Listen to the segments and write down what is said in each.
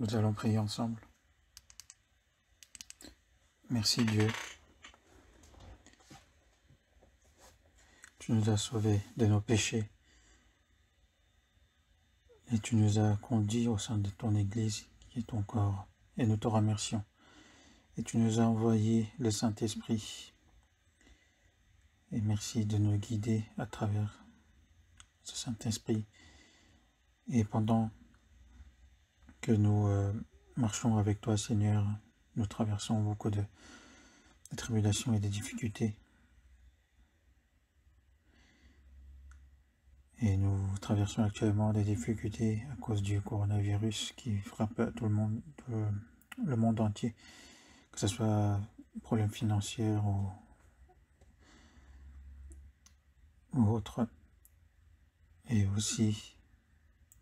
Nous allons prier ensemble. Merci Dieu. Tu nous as sauvés de nos péchés et tu nous as conduits au sein de ton Église qui est ton corps et nous te remercions. Et tu nous as envoyé le Saint-Esprit et merci de nous guider à travers ce Saint-Esprit. Et pendant que nous euh, marchons avec toi, Seigneur. Nous traversons beaucoup de, tribulations et de difficultés. Et nous traversons actuellement des difficultés à cause du coronavirus qui frappe tout le monde, euh, le monde entier, que ce soit problème financier ou, ou autre. Et aussi,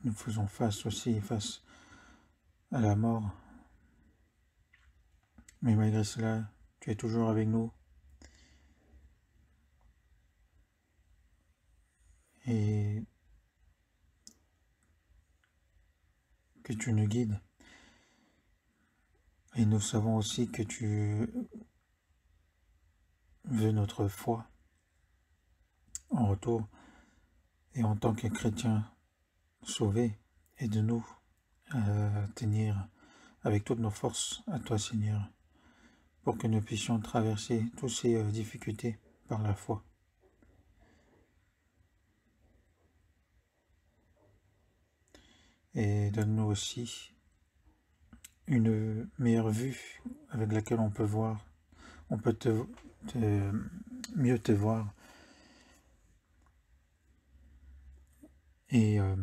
nous faisons face aussi face à la mort. Mais malgré cela, tu es toujours avec nous. Et que tu nous guides. Et nous savons aussi que tu veux notre foi en retour. Et en tant que chrétien sauvé, aide-nous euh, tenir avec toutes nos forces à toi, Seigneur, pour que nous puissions traverser toutes ces euh, difficultés par la foi. Et donne-nous aussi une meilleure vue avec laquelle on peut voir, on peut te, mieux te voir et euh,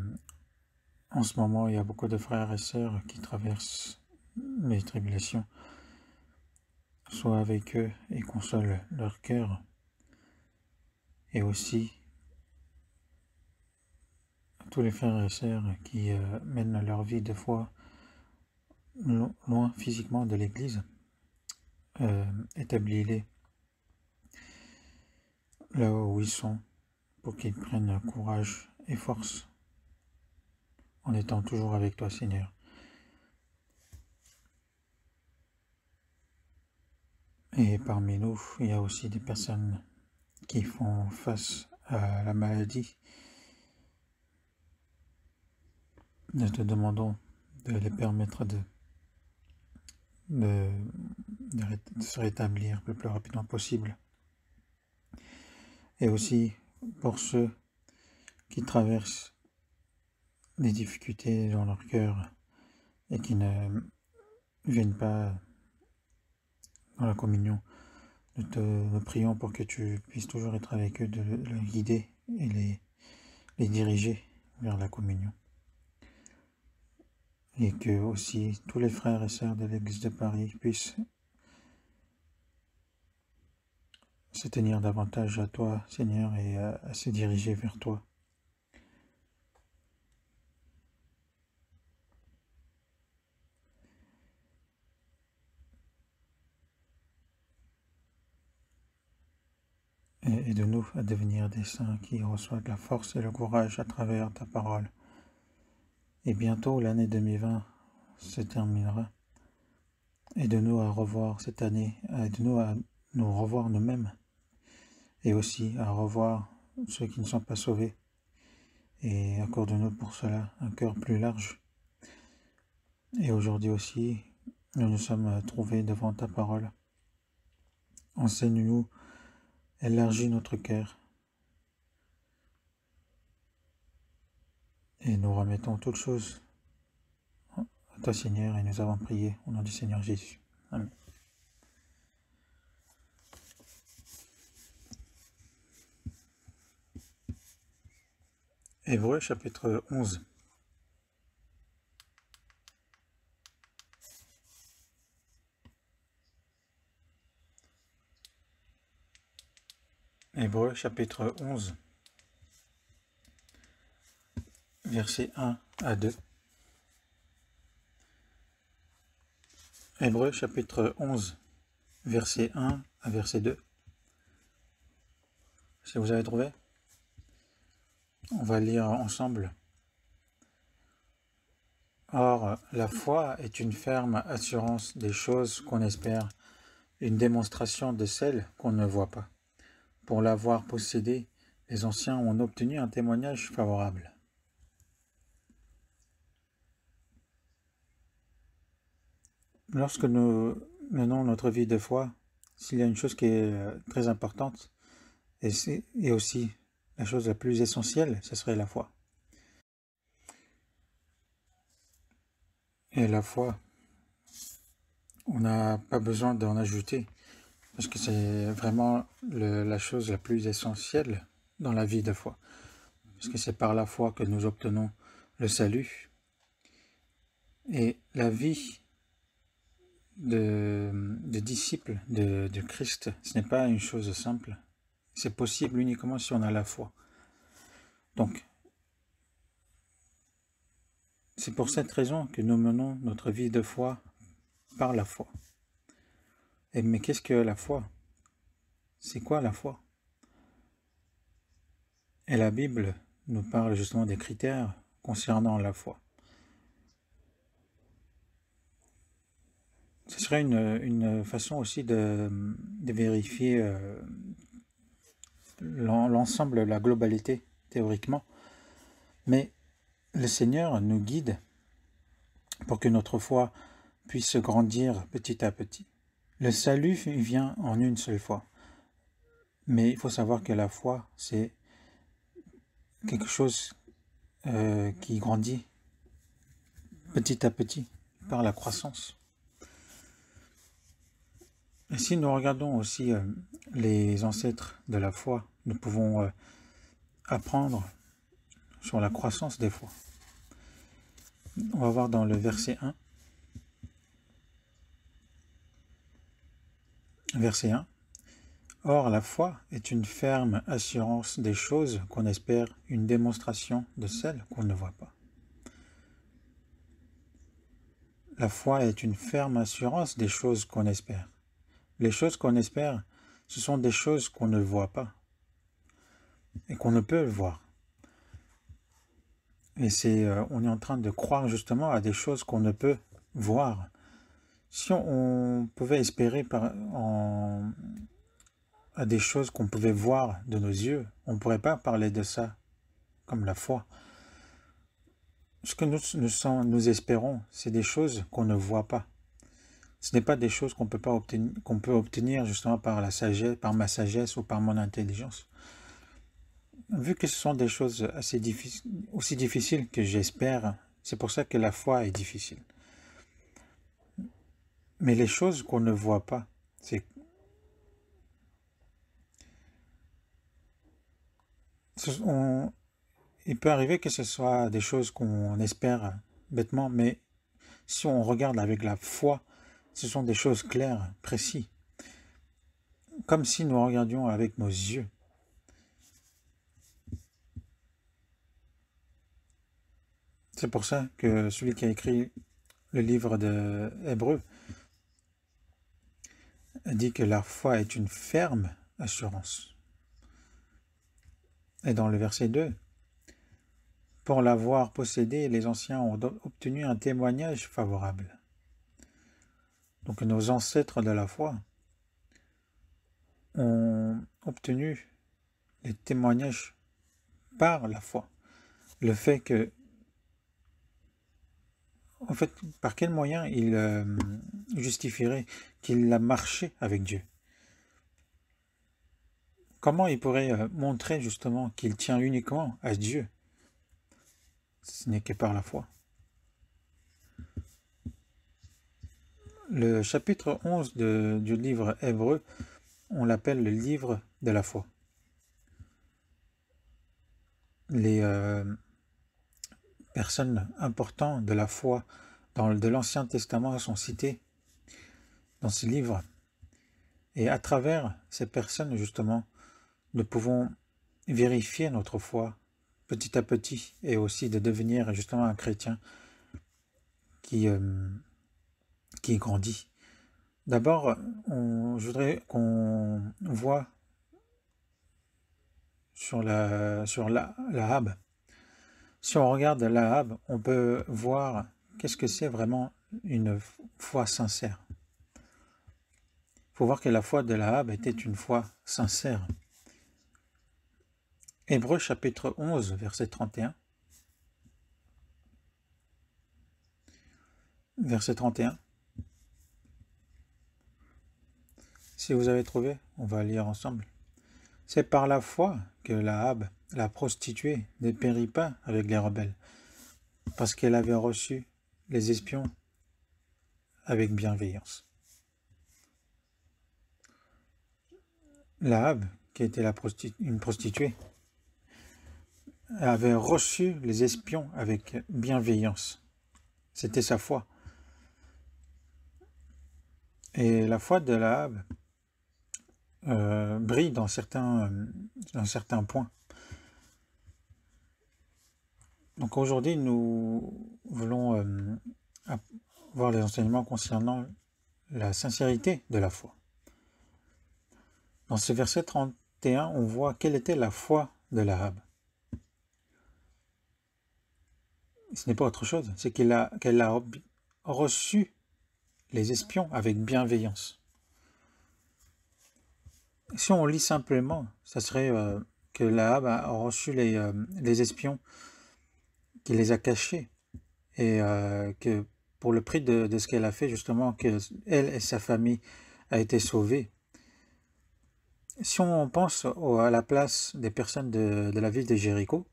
en ce moment, il y a beaucoup de frères et sœurs qui traversent les tribulations. Sois avec eux et console leur cœur. Et aussi, tous les frères et sœurs qui euh, mènent leur vie de foi loin physiquement de l'Église, établis-les euh, là où ils sont pour qu'ils prennent courage et force en étant toujours avec toi, Seigneur. Et parmi nous, il y a aussi des personnes qui font face à la maladie. Nous te demandons de les permettre de, de se rétablir le plus rapidement possible. Et aussi pour ceux qui traversent des difficultés dans leur cœur et qui ne viennent pas dans la communion. Nous te prions pour que tu puisses toujours être avec eux, de les guider et les, les diriger vers la communion. Et que aussi tous les frères et sœurs de l'Église de Paris puissent se tenir davantage à toi, Seigneur, et à se diriger vers toi. de nous à devenir des saints qui reçoivent la force et le courage à travers ta parole. Et bientôt l'année 2020 se terminera. Aide-nous à revoir cette année, aide-nous à nous revoir nous-mêmes et aussi à revoir ceux qui ne sont pas sauvés. Et accorde-nous pour cela un cœur plus large. Et aujourd'hui aussi, nous nous sommes trouvés devant ta parole. Enseigne-nous élargis notre cœur et nous remettons toutes choses à toi Seigneur et nous avons prié au nom du Seigneur Jésus. Amen. Hébreu chapitre 11 Hébreu chapitre 11, versets 1 à 2. Hébreu chapitre 11, verset 1 à verset 2. Si vous avez trouvé, on va lire ensemble. Or, la foi est une ferme assurance des choses qu'on espère, une démonstration de celles qu'on ne voit pas. Pour l'avoir possédé, les anciens ont obtenu un témoignage favorable. Lorsque nous menons notre vie de foi, s'il y a une chose qui est euh, très importante, et, et aussi la chose la plus essentielle, ce serait la foi. Et la foi, on n'a pas besoin d'en ajouter parce que c'est vraiment la chose la plus essentielle dans la vie de foi, parce que c'est par la foi que nous obtenons le salut. Et la vie de, disciple de Christ, ce n'est pas une chose simple. C'est possible uniquement si on a la foi. Donc, c'est pour cette raison que nous menons notre vie de foi par la foi. Eh, mais qu'est-ce que la foi C'est quoi la foi Et la Bible nous parle justement des critères concernant la foi. Ce serait une, façon aussi de, vérifier euh, l'ensemble, la globalité, théoriquement. Mais le Seigneur nous guide pour que notre foi puisse grandir petit à petit. Le salut vient en une seule fois. Mais il faut savoir que la foi, c'est quelque chose euh, qui grandit petit à petit par la croissance. Et si nous regardons aussi euh, les ancêtres de la foi, nous pouvons euh, apprendre sur la croissance des fois. On va voir dans le verset 1. Verset 1. Or la foi est une ferme assurance des choses qu'on espère, une démonstration de celles qu'on ne voit pas. La foi est une ferme assurance des choses qu'on espère. Les choses qu'on espère, ce sont des choses qu'on ne voit pas et qu'on ne peut voir. Et c'est, euh, on est en train de croire justement à des choses qu'on ne peut voir si on, pouvait espérer par, à des choses qu'on pouvait voir de nos yeux, on ne pourrait pas parler de ça comme la foi. Ce que nous, nous, espérons, c'est des choses qu'on ne voit pas. Ce n'est pas des choses qu'on peut, obtenir, peut obtenir justement par, la sagesse, par ma sagesse ou par mon intelligence. Vu que ce sont des choses assez difficiles, aussi difficiles que j'espère, c'est pour ça que la foi est difficile. Mais les choses qu'on ne voit pas, c'est il peut arriver que ce soit des choses qu'on espère bêtement, mais si on regarde avec la foi, ce sont des choses claires, précises, comme si nous regardions avec nos yeux. C'est pour ça que celui qui a écrit le livre de Hébreu dit que la foi est une ferme assurance. Et dans le verset 2, pour l'avoir possédé, les anciens ont obtenu un témoignage favorable. Donc nos ancêtres de la foi ont obtenu les témoignages par la foi. Le fait que en fait, par quel moyen il euh, justifierait qu'il a marché avec Dieu Comment il pourrait euh, montrer justement qu'il tient uniquement à Dieu Ce n'est que par la foi. Le chapitre 11 du livre hébreu, on l'appelle le livre de la foi. Les, euh, personnes importantes de la foi dans, de l'Ancien Testament sont citées dans ces livres. Et à travers ces personnes, justement, nous pouvons vérifier notre foi petit à petit et aussi de devenir justement un chrétien qui, euh, qui grandit. D'abord, je voudrais qu'on voit sur la sur la si on regarde l'Ahab, on peut voir qu'est-ce que c'est vraiment une foi sincère. Il faut voir que la foi de l'Ahab était une foi sincère. Hébreu chapitre 11, verset 31. Verset 31. Si vous avez trouvé, on va lire ensemble. C'est par la foi que l'Ahab la prostituée ne périt pas avec les rebelles, parce qu'elle avait reçu les espions avec bienveillance. Lahab, qui était une prostituée, avait reçu les espions avec bienveillance. C'était sa foi. Et la foi de la euh, brille dans certains, dans certains points. Donc aujourd'hui, nous voulons euh, voir les enseignements concernant la sincérité de la foi. Dans ce verset 31, on voit quelle était la foi de l'arabe. Ce n'est pas autre chose, c'est a, qu'elle a reçu les espions avec bienveillance. Si on lit simplement, ça serait euh, que l'arabe a reçu les, euh, les espions qui les a cachés. Et euh, que pour le prix de, ce qu'elle a fait, justement, que elle et sa famille a été sauvée. Si on pense à la place des personnes de, la ville de Jéricho,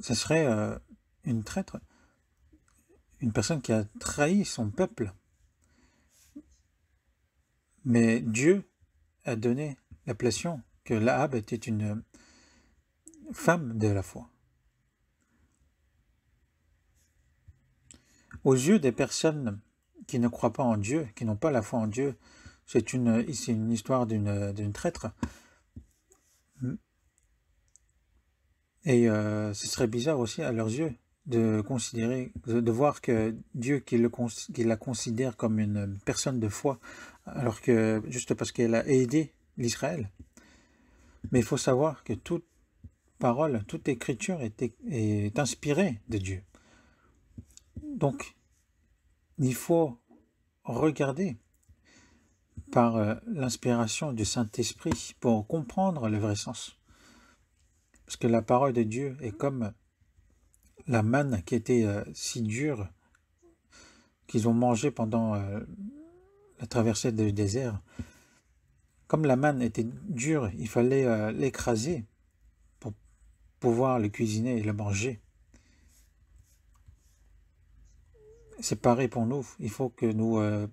ce serait euh, une traître, une personne qui a trahi son peuple. Mais Dieu a donné l'appellation que Lahab était une, femme de la foi. Aux yeux des personnes qui ne croient pas en Dieu, qui n'ont pas la foi en Dieu, c'est une, une histoire d'une traître. Et euh, ce serait bizarre aussi à leurs yeux de considérer, de, voir que Dieu qui, le, qui la considère comme une personne de foi, alors que juste parce qu'elle a aidé l'Israël. Mais il faut savoir que toute toute écriture est inspirée de Dieu. Donc, il faut regarder par euh, l'inspiration du Saint-Esprit pour comprendre le vrai sens. Parce que la parole de Dieu est comme la manne qui était euh, si dure qu'ils ont mangé pendant euh, la traversée du désert. Comme la manne était dure, il fallait l'écraser pouvoir le cuisiner et le manger. C'est pareil pour nous. Il faut que nous euh,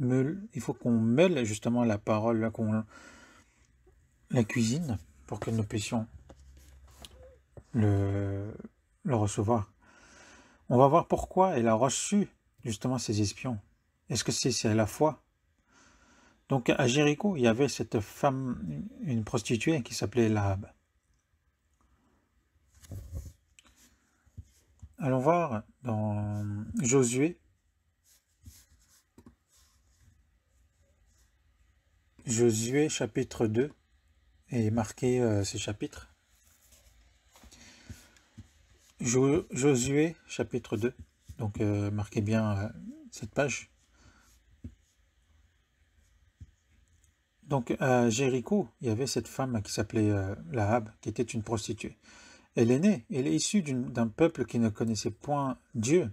il faut qu'on mêle justement la parole, qu'on la cuisine pour que nous puissions le, le recevoir. On va voir pourquoi elle a reçu justement ces espions. Est-ce que c'est la foi Donc à Jéricho, il y avait cette femme, une prostituée qui s'appelait la... Allons voir dans Josué. Josué chapitre 2 et marquez euh, ce chapitre. chapitres. Josué chapitre 2, donc euh, marquez bien euh, cette page. Donc à Jéricho, il y avait cette femme qui s'appelait Lahab, qui était une prostituée. Elle est née, elle est issue d'un peuple qui ne connaissait point Dieu.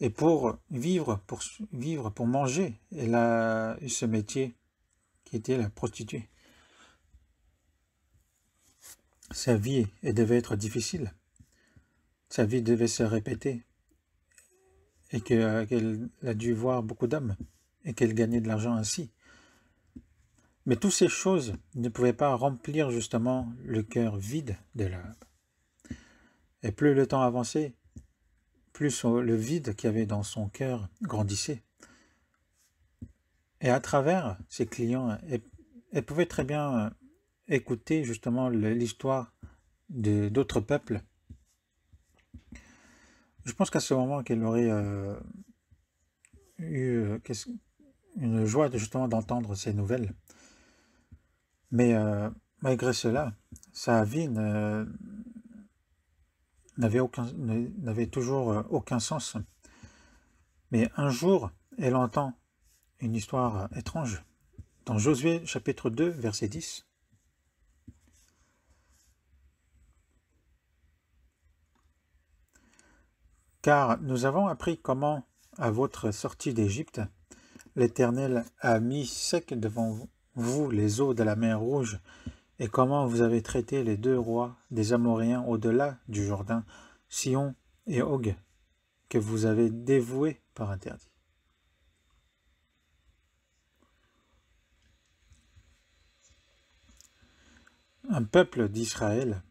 Et pour vivre, pour vivre, pour manger, elle a eu ce métier qui était la prostituée. Sa vie, elle devait être difficile. Sa vie devait se répéter. Et euh, qu'elle a dû voir beaucoup d'hommes Et qu'elle gagnait de l'argent ainsi. Mais toutes ces choses ne pouvaient pas remplir justement le cœur vide de l'homme. Et plus le temps avançait, plus le vide qu'il y avait dans son cœur grandissait. Et à travers ses clients, elle pouvait très bien écouter justement l'histoire d'autres peuples. Je pense qu'à ce moment qu'elle aurait euh, eu euh, une joie justement d'entendre ces nouvelles. Mais euh, malgré cela, sa vie n'avait n'avait toujours euh, aucun sens. Mais un jour, elle entend une histoire étrange dans Josué chapitre 2, verset 10. Car nous avons appris comment, à votre sortie d'Égypte, l'Éternel a mis sec devant vous vous, les eaux de la mer Rouge, et comment vous avez traité les deux rois des Amoréens au-delà du Jourdain, Sion et Og, que vous avez dévoués par interdit. Un peuple d'Israël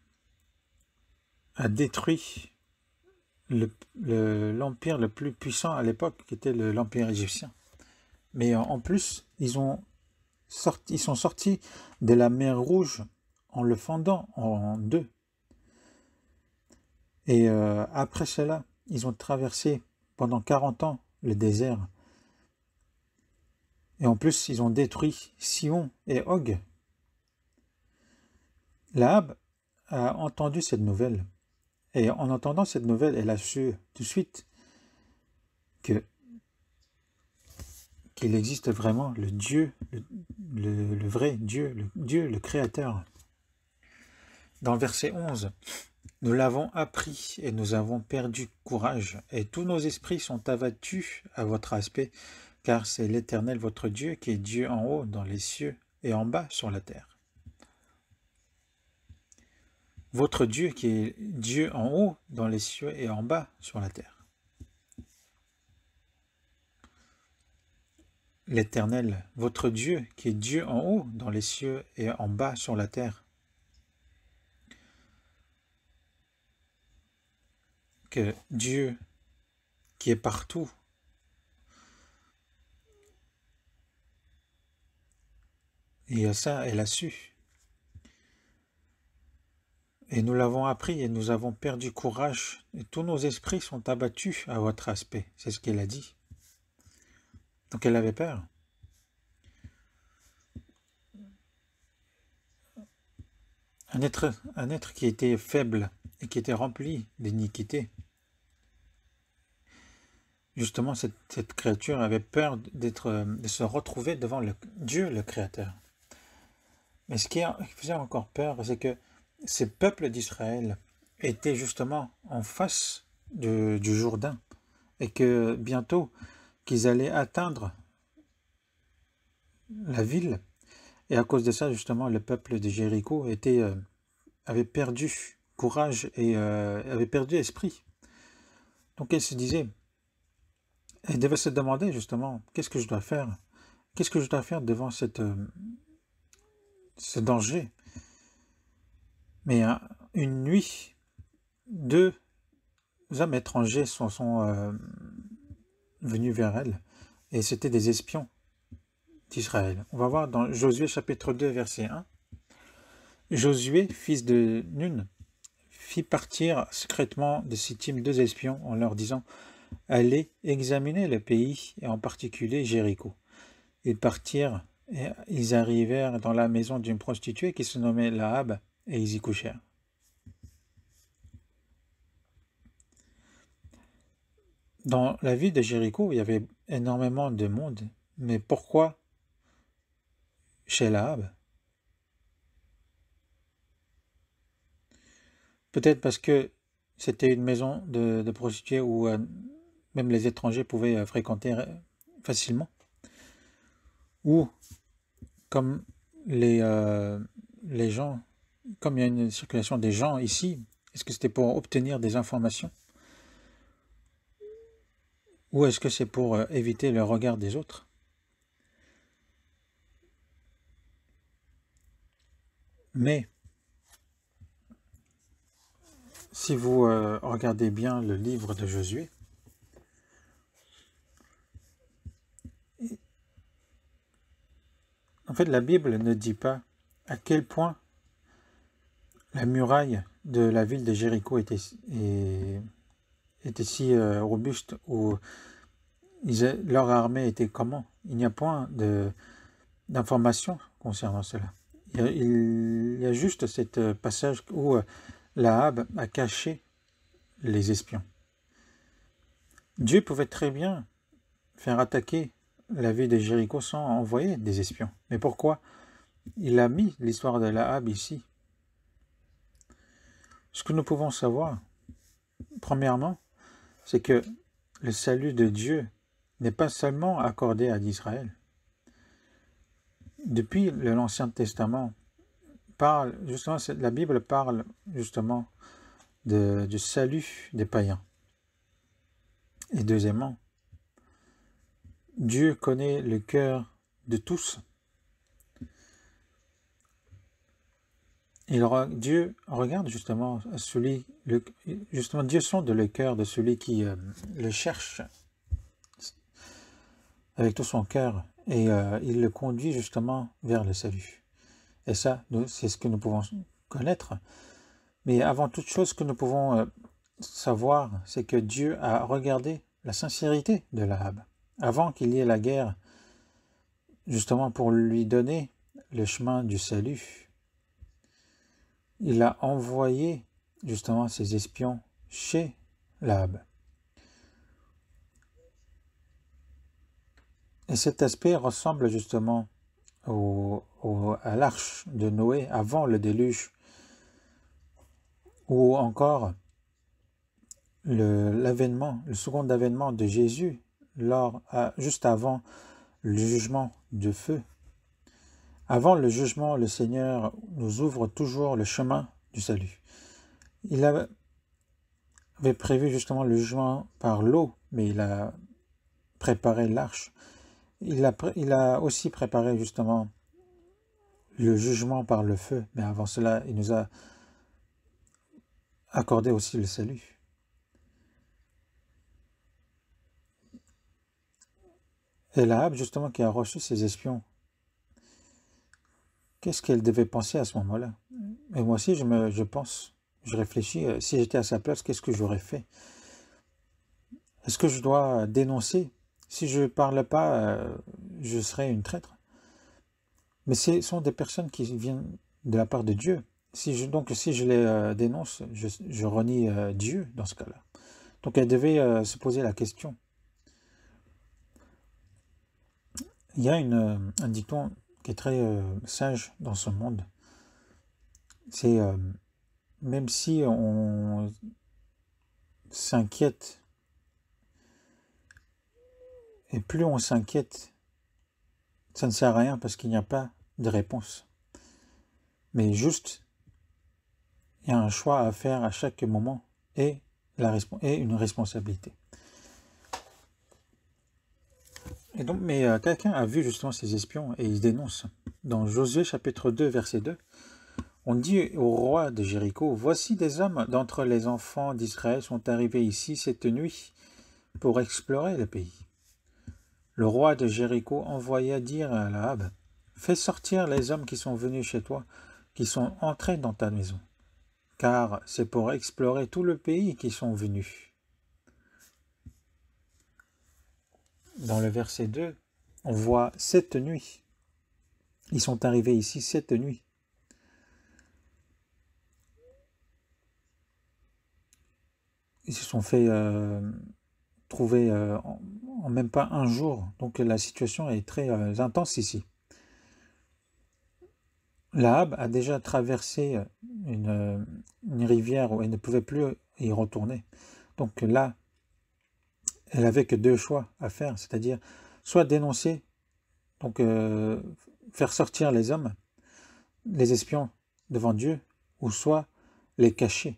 a détruit l'empire le, le, plus puissant à l'époque, qui était l'empire égyptien. Mais en plus, ils ont sortis, ils sont sortis de la mer Rouge en le fendant en deux. Et euh, après cela, ils ont traversé pendant 40 ans le désert. Et en plus, ils ont détruit Sion et Og. Lahab a entendu cette nouvelle. Et en entendant cette nouvelle, elle a su tout de suite que qu'il existe vraiment le Dieu, le, vrai Dieu, le Dieu, le Créateur. Dans le verset 11, nous l'avons appris et nous avons perdu courage, et tous nos esprits sont abattus à votre aspect, car c'est l'Éternel votre Dieu qui est Dieu en haut dans les cieux et en bas sur la terre. Votre Dieu qui est Dieu en haut dans les cieux et en bas sur la terre. l'Éternel, votre Dieu, qui est Dieu en haut dans les cieux et en bas sur la terre. Que Dieu, qui est partout, et ça, elle a su. Et nous l'avons appris et nous avons perdu courage, et tous nos esprits sont abattus à votre aspect, c'est ce qu'elle a dit. Donc elle avait peur. Un être, un être qui était faible et qui était rempli d'iniquité. Justement, cette, créature avait peur d'être, de se retrouver devant le, Dieu, le Créateur. Mais ce qui faisait encore peur, c'est que ces peuples d'Israël étaient justement en face du Jourdain et que bientôt allaient atteindre la ville. Et à cause de ça, justement, le peuple de Jéricho était, euh, avait perdu courage et euh, avait perdu esprit. Donc elle se disait, elle devait se demander justement, qu'est-ce que je dois faire Qu'est-ce que je dois faire devant cette, euh, ce danger Mais hein, une nuit, deux hommes étrangers sont, sont, venu vers elle, et c'était des espions d'Israël. On va voir dans Josué chapitre 2, verset 1. Josué, fils de Nun, fit partir secrètement de Sittim deux espions en leur disant « Allez examiner le pays, et en particulier Jéricho. » Ils partirent et ils arrivèrent dans la maison d'une prostituée qui se nommait Lahab, et ils y couchèrent. Dans la ville de Jéricho, il y avait énormément de monde. Mais pourquoi chez l'Ahab Peut-être parce que c'était une maison de, de prostituées où euh, même les étrangers pouvaient euh, fréquenter euh, facilement. Ou comme les, les gens, comme il y a une circulation des gens ici, est-ce que c'était pour obtenir des informations ou est-ce que c'est pour euh, éviter le regard des autres Mais, si vous euh, regardez bien le livre de Josué, en fait la Bible ne dit pas à quel point la muraille de la ville de Jéricho était, étaient si euh, robustes ou leur armée était comment Il n'y a point d'informations concernant cela. Il, y a juste ce euh, passage où euh, Lahab a caché les espions. Dieu pouvait très bien faire attaquer la ville de Jéricho sans envoyer des espions. Mais pourquoi il a mis l'histoire de Lahab ici Ce que nous pouvons savoir, premièrement, c'est que le salut de Dieu n'est pas seulement accordé à Israël. Depuis l'Ancien Testament, parle, justement, la Bible parle justement de, du salut des païens. Et deuxièmement, Dieu connaît le cœur de tous. Dieu regarde justement celui, le, justement Dieu sonde le cœur de celui qui euh, le cherche avec tout son cœur et euh, il le conduit justement vers le salut. Et ça, c'est ce que nous pouvons connaître. Mais avant toute chose, ce que nous pouvons euh, savoir, c'est que Dieu a regardé la sincérité de Lahab avant qu'il y ait la guerre, justement pour lui donner le chemin du salut il a envoyé justement ses espions chez l'Ab. Et cet aspect ressemble justement à l'arche de Noé avant le déluge, ou encore l'avènement, le, second avènement de Jésus, lors, juste avant le jugement de feu avant le jugement, le Seigneur nous ouvre toujours le chemin du salut. Il avait prévu justement le jugement par l'eau, mais il a préparé l'arche. Il a, aussi préparé justement le jugement par le feu, mais avant cela, il nous a accordé aussi le salut. Et Lahab, justement, qui a reçu ses espions Qu'est-ce qu'elle devait penser à ce moment-là Et mm. moi aussi, je, me, je pense, je réfléchis, euh, si j'étais à sa place, qu'est-ce que j'aurais fait Est-ce que je dois dénoncer Si je ne parle pas, euh, je serai une traître. Mais ce sont des personnes qui viennent de la part de Dieu. donc si je les euh, dénonce, je, renie Dieu dans ce cas-là. Donc elle devait se poser la question. Il y a une, un dicton qui est très euh, sage dans ce monde, c'est euh, même si on s'inquiète, et plus on s'inquiète, ça ne sert à rien parce qu'il n'y a pas de réponse. Mais juste, il y a un choix à faire à chaque moment et, la, et une responsabilité. donc, mais euh, quelqu'un a vu justement ces espions et il dénonce. Dans Josué chapitre 2, verset 2, on dit au roi de Jéricho, Voici des hommes d'entre les enfants d'Israël sont arrivés ici cette nuit pour explorer le pays. Le roi de Jéricho envoya dire à Lahab, Fais sortir les hommes qui sont venus chez toi, qui sont entrés dans ta maison, car c'est pour explorer tout le pays qu'ils sont venus. dans le verset 2, on voit cette nuit. Ils sont arrivés ici cette nuit. Ils se sont fait euh, trouver euh, en, même pas un jour. Donc la situation est très euh, intense ici. l'abe a déjà traversé une, une rivière où elle ne pouvait plus y retourner. Donc là, elle avait que deux choix à faire, c'est-à-dire soit dénoncer, donc euh, faire sortir les hommes, les espions devant Dieu, ou soit les cacher.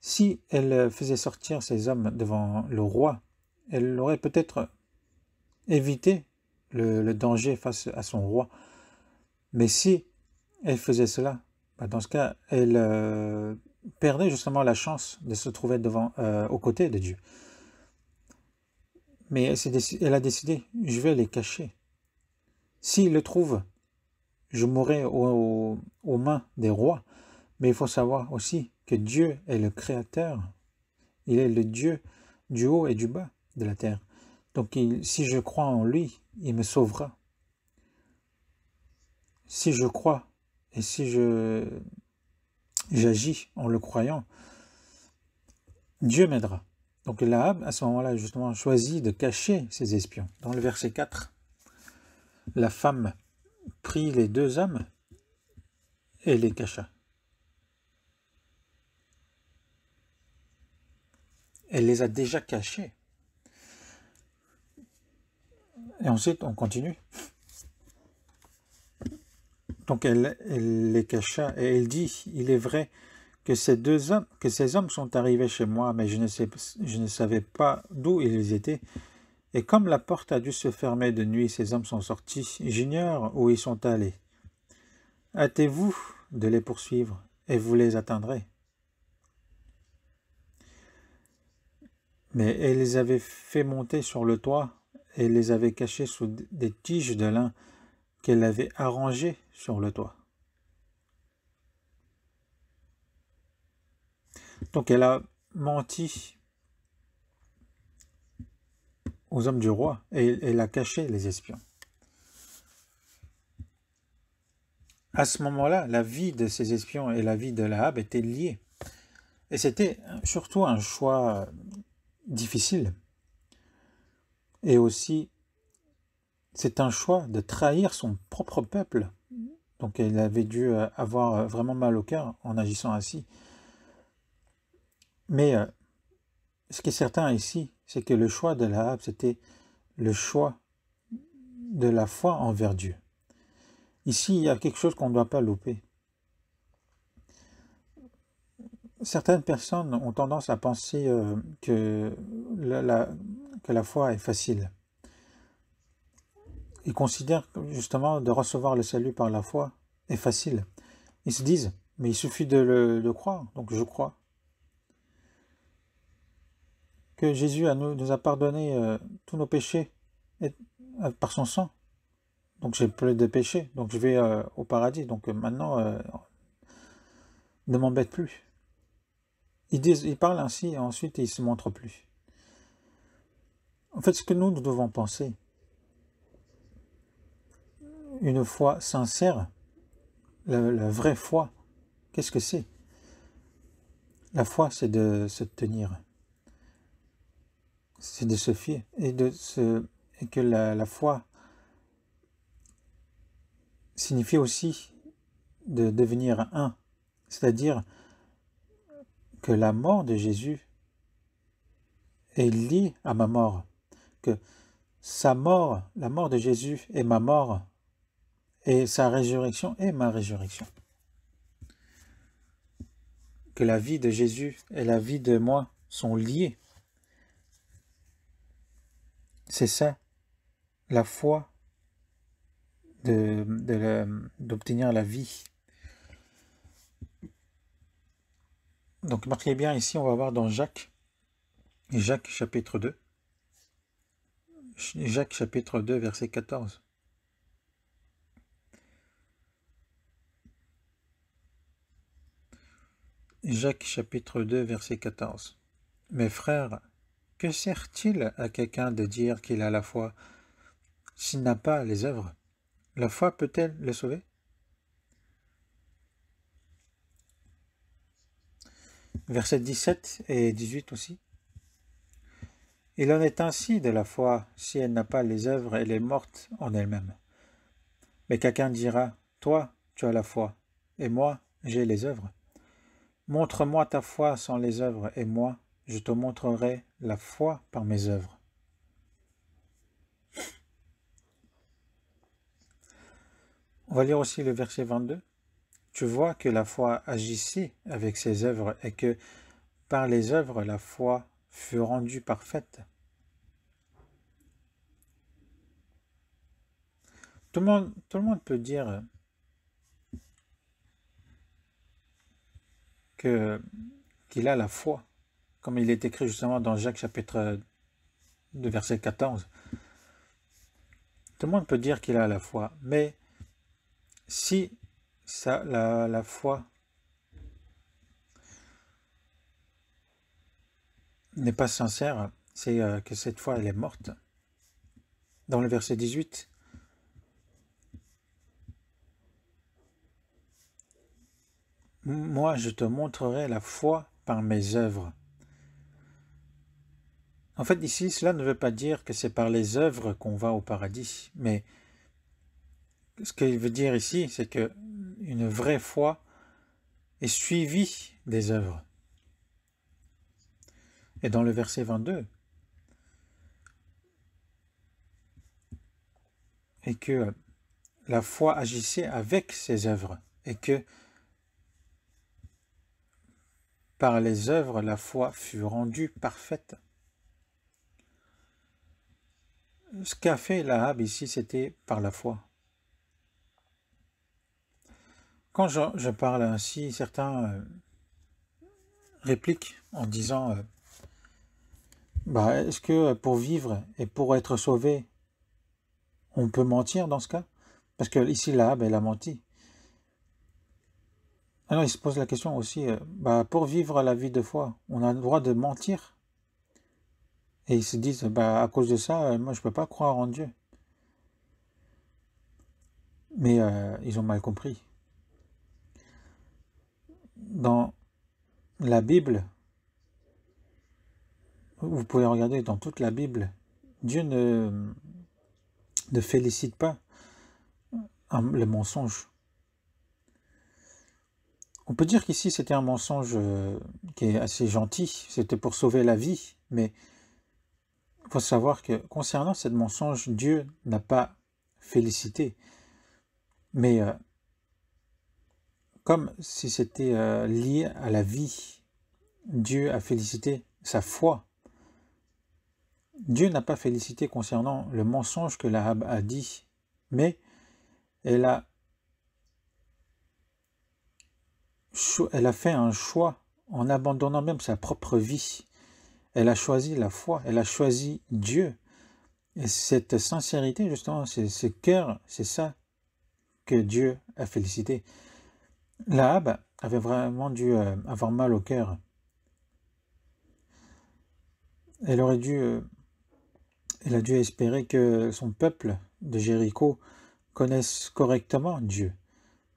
Si elle faisait sortir ces hommes devant le roi, elle aurait peut-être évité le, danger face à son roi. Mais si elle faisait cela, bah, dans ce cas, elle euh, perdait justement la chance de se trouver devant, euh, aux côtés de Dieu. Mais elle, a décidé, je vais les cacher. S'il le trouvent, je mourrai aux, mains des rois. Mais il faut savoir aussi que Dieu est le Créateur. Il est le Dieu du haut et du bas de la terre. Donc si je crois en lui, il me sauvera. Si je crois et si je j'agis en le croyant, Dieu m'aidera. Donc l'Ahab, à ce moment-là, justement, choisit de cacher ses espions. Dans le verset 4, la femme prit les deux hommes et les cacha. Elle les a déjà cachés. Et ensuite, on continue. Donc elle les cacha et elle dit, il est vrai que ces deux hommes, que ces hommes sont arrivés chez moi, mais je ne, sais, je ne savais pas d'où ils étaient. Et comme la porte a dû se fermer de nuit, ces hommes sont sortis. J'ignore où ils sont allés. Hâtez-vous de les poursuivre, et vous les atteindrez. Mais elle les avait fait monter sur le toit et les avait cachés sous des tiges de lin qu'elle avait arrangées sur le toit. Donc elle a menti aux hommes du roi et elle a caché les espions. À ce moment-là, la vie de ces espions et la vie de Lahab étaient liées. Et c'était surtout un choix difficile. Et aussi, c'est un choix de trahir son propre peuple. Donc elle avait dû avoir vraiment mal au cœur en agissant ainsi. Mais euh, ce qui est certain ici, c'est que le choix de Lahab, c'était le choix de la foi envers Dieu. Ici, il y a quelque chose qu'on ne doit pas louper. Certaines personnes ont tendance à penser euh, que, la, que la foi est facile. Ils considèrent justement de recevoir le salut par la foi est facile. Ils se disent, mais il suffit de le croire, donc je crois que Jésus a nous, a pardonné euh, tous nos péchés euh, par son sang. Donc j'ai plus de péchés, donc je vais euh, au paradis. Donc maintenant, ne m'embête plus. Il parle ainsi et ensuite il ne se montre plus. En fait, ce que nous, nous devons penser, une foi sincère, la vraie foi, qu'est-ce que c'est La foi, c'est de se tenir c'est de se fier et, de ce et que la, la foi signifie aussi de devenir un, c'est-à-dire que la mort de Jésus est liée à ma mort, que sa mort, la mort de Jésus est ma mort, et sa résurrection est ma résurrection. Que la vie de Jésus et la vie de moi sont liées. C'est ça, la foi d'obtenir la, la vie. Donc marquez bien ici, on va voir dans Jacques, Jacques chapitre 2, Jacques chapitre 2 verset 14. Jacques chapitre 2 verset 14. Mes frères, que sert-il à quelqu'un de dire qu'il a la foi s'il n'a pas les œuvres La foi peut-elle le sauver Versets 17 et 18 aussi. Il en est ainsi de la foi si elle n'a pas les œuvres, elle est morte en elle-même. Mais quelqu'un dira, Toi, tu as la foi, et moi, j'ai les œuvres. Montre-moi ta foi sans les œuvres, et moi, je te montrerai la foi par mes œuvres. On va lire aussi le verset 22. Tu vois que la foi agissait avec ses œuvres et que par les œuvres la foi fut rendue parfaite. Tout le monde, monde peut dire que qu'il a la foi comme il est écrit justement dans Jacques chapitre 2, euh, verset 14. Tout le monde peut dire qu'il a la foi, mais si ça, la, la foi n'est pas sincère, c'est euh, que cette foi, elle est morte. Dans le verset 18, Moi, je te montrerai la foi par mes œuvres. En fait, ici, cela ne veut pas dire que c'est par les œuvres qu'on va au paradis, mais ce qu'il veut dire ici, c'est que une vraie foi est suivie des œuvres. Et dans le verset 22, et que la foi agissait avec ses œuvres, et que par les œuvres, la foi fut rendue parfaite ce qu'a fait l'Ahab ici, c'était par la foi. Quand je, parle ainsi, certains euh, répliquent en disant euh, bah, Est-ce que euh, pour vivre et pour être sauvé, on peut mentir dans ce cas Parce que ici, l'Ahab, elle a menti. Alors, il se pose la question aussi bah, pour vivre la vie de foi, on a le droit de mentir et ils se disent, bah, à cause de ça, euh, moi, je ne peux pas croire en Dieu. Mais euh, ils ont mal compris. Dans la Bible, vous pouvez regarder dans toute la Bible, Dieu ne, ne félicite pas le mensonge. On peut dire qu'ici c'était un mensonge euh, qui est assez gentil, c'était pour sauver la vie, mais il faut savoir que concernant cette mensonge, Dieu n'a pas félicité. Mais euh, comme si c'était euh, lié à la vie, Dieu a félicité sa foi. Dieu n'a pas félicité concernant le mensonge que Lahab a dit, mais elle a, elle a fait un choix en abandonnant même sa propre vie. Elle a choisi la foi, elle a choisi Dieu. Et cette sincérité, justement, ce cœur, c'est ça que Dieu a félicité. Lahab avait vraiment dû euh, avoir mal au cœur. Elle aurait dû, euh, elle a dû espérer que son peuple de Jéricho connaisse correctement Dieu.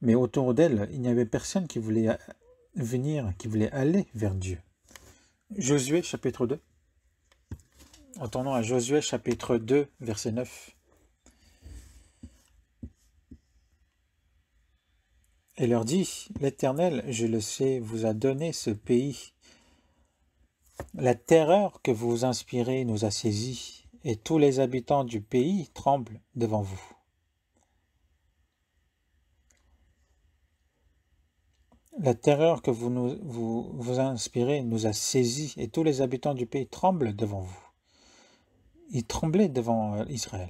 Mais autour d'elle, il n'y avait personne qui voulait venir, qui voulait aller vers Dieu. Josué chapitre 2. Entendons à Josué chapitre 2, verset 9. Et leur dit, l'Éternel, je le sais, vous a donné ce pays. La terreur que vous inspirez nous a saisis, et tous les habitants du pays tremblent devant vous. La terreur que vous, nous, vous, vous inspirez nous a saisis et tous les habitants du pays tremblent devant vous. Ils tremblaient devant euh, Israël.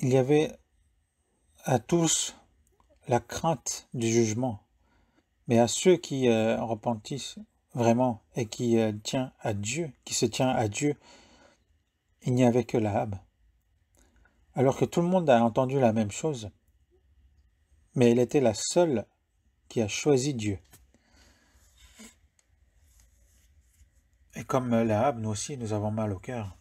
Il y avait à tous la crainte du jugement, mais à ceux qui euh, repentissent vraiment et qui euh, tiennent à Dieu, qui se tient à Dieu, il n'y avait que Lahab. Alors que tout le monde a entendu la même chose, mais elle était la seule qui a choisi Dieu. Et comme Lahab, nous aussi, nous avons mal au cœur.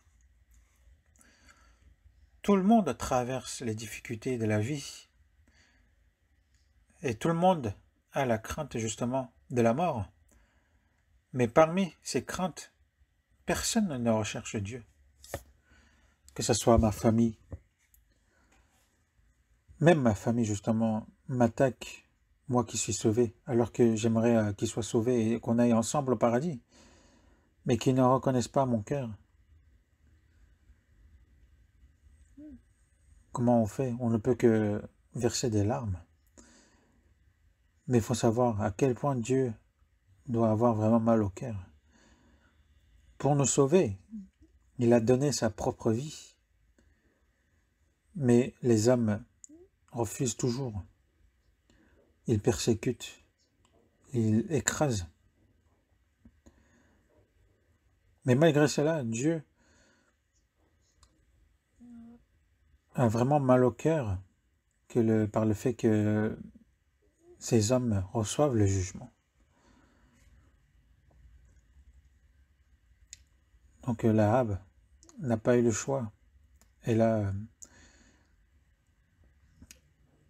Tout le monde traverse les difficultés de la vie. Et tout le monde a la crainte justement de la mort. Mais parmi ces craintes, personne ne recherche Dieu. Que ce soit ma famille, même ma famille justement m'attaque, moi qui suis sauvé, alors que j'aimerais euh, qu'il soit sauvé et qu'on aille ensemble au paradis, mais qu'il ne reconnaissent pas mon cœur. Comment on fait On ne peut que verser des larmes. Mais il faut savoir à quel point Dieu doit avoir vraiment mal au cœur. Pour nous sauver, il a donné sa propre vie. Mais les hommes refusent toujours il persécute, il écrase. Mais malgré cela, Dieu a vraiment mal au cœur que par le fait que ces hommes reçoivent le jugement. Donc euh, l'Ahab n'a pas eu le choix. Elle a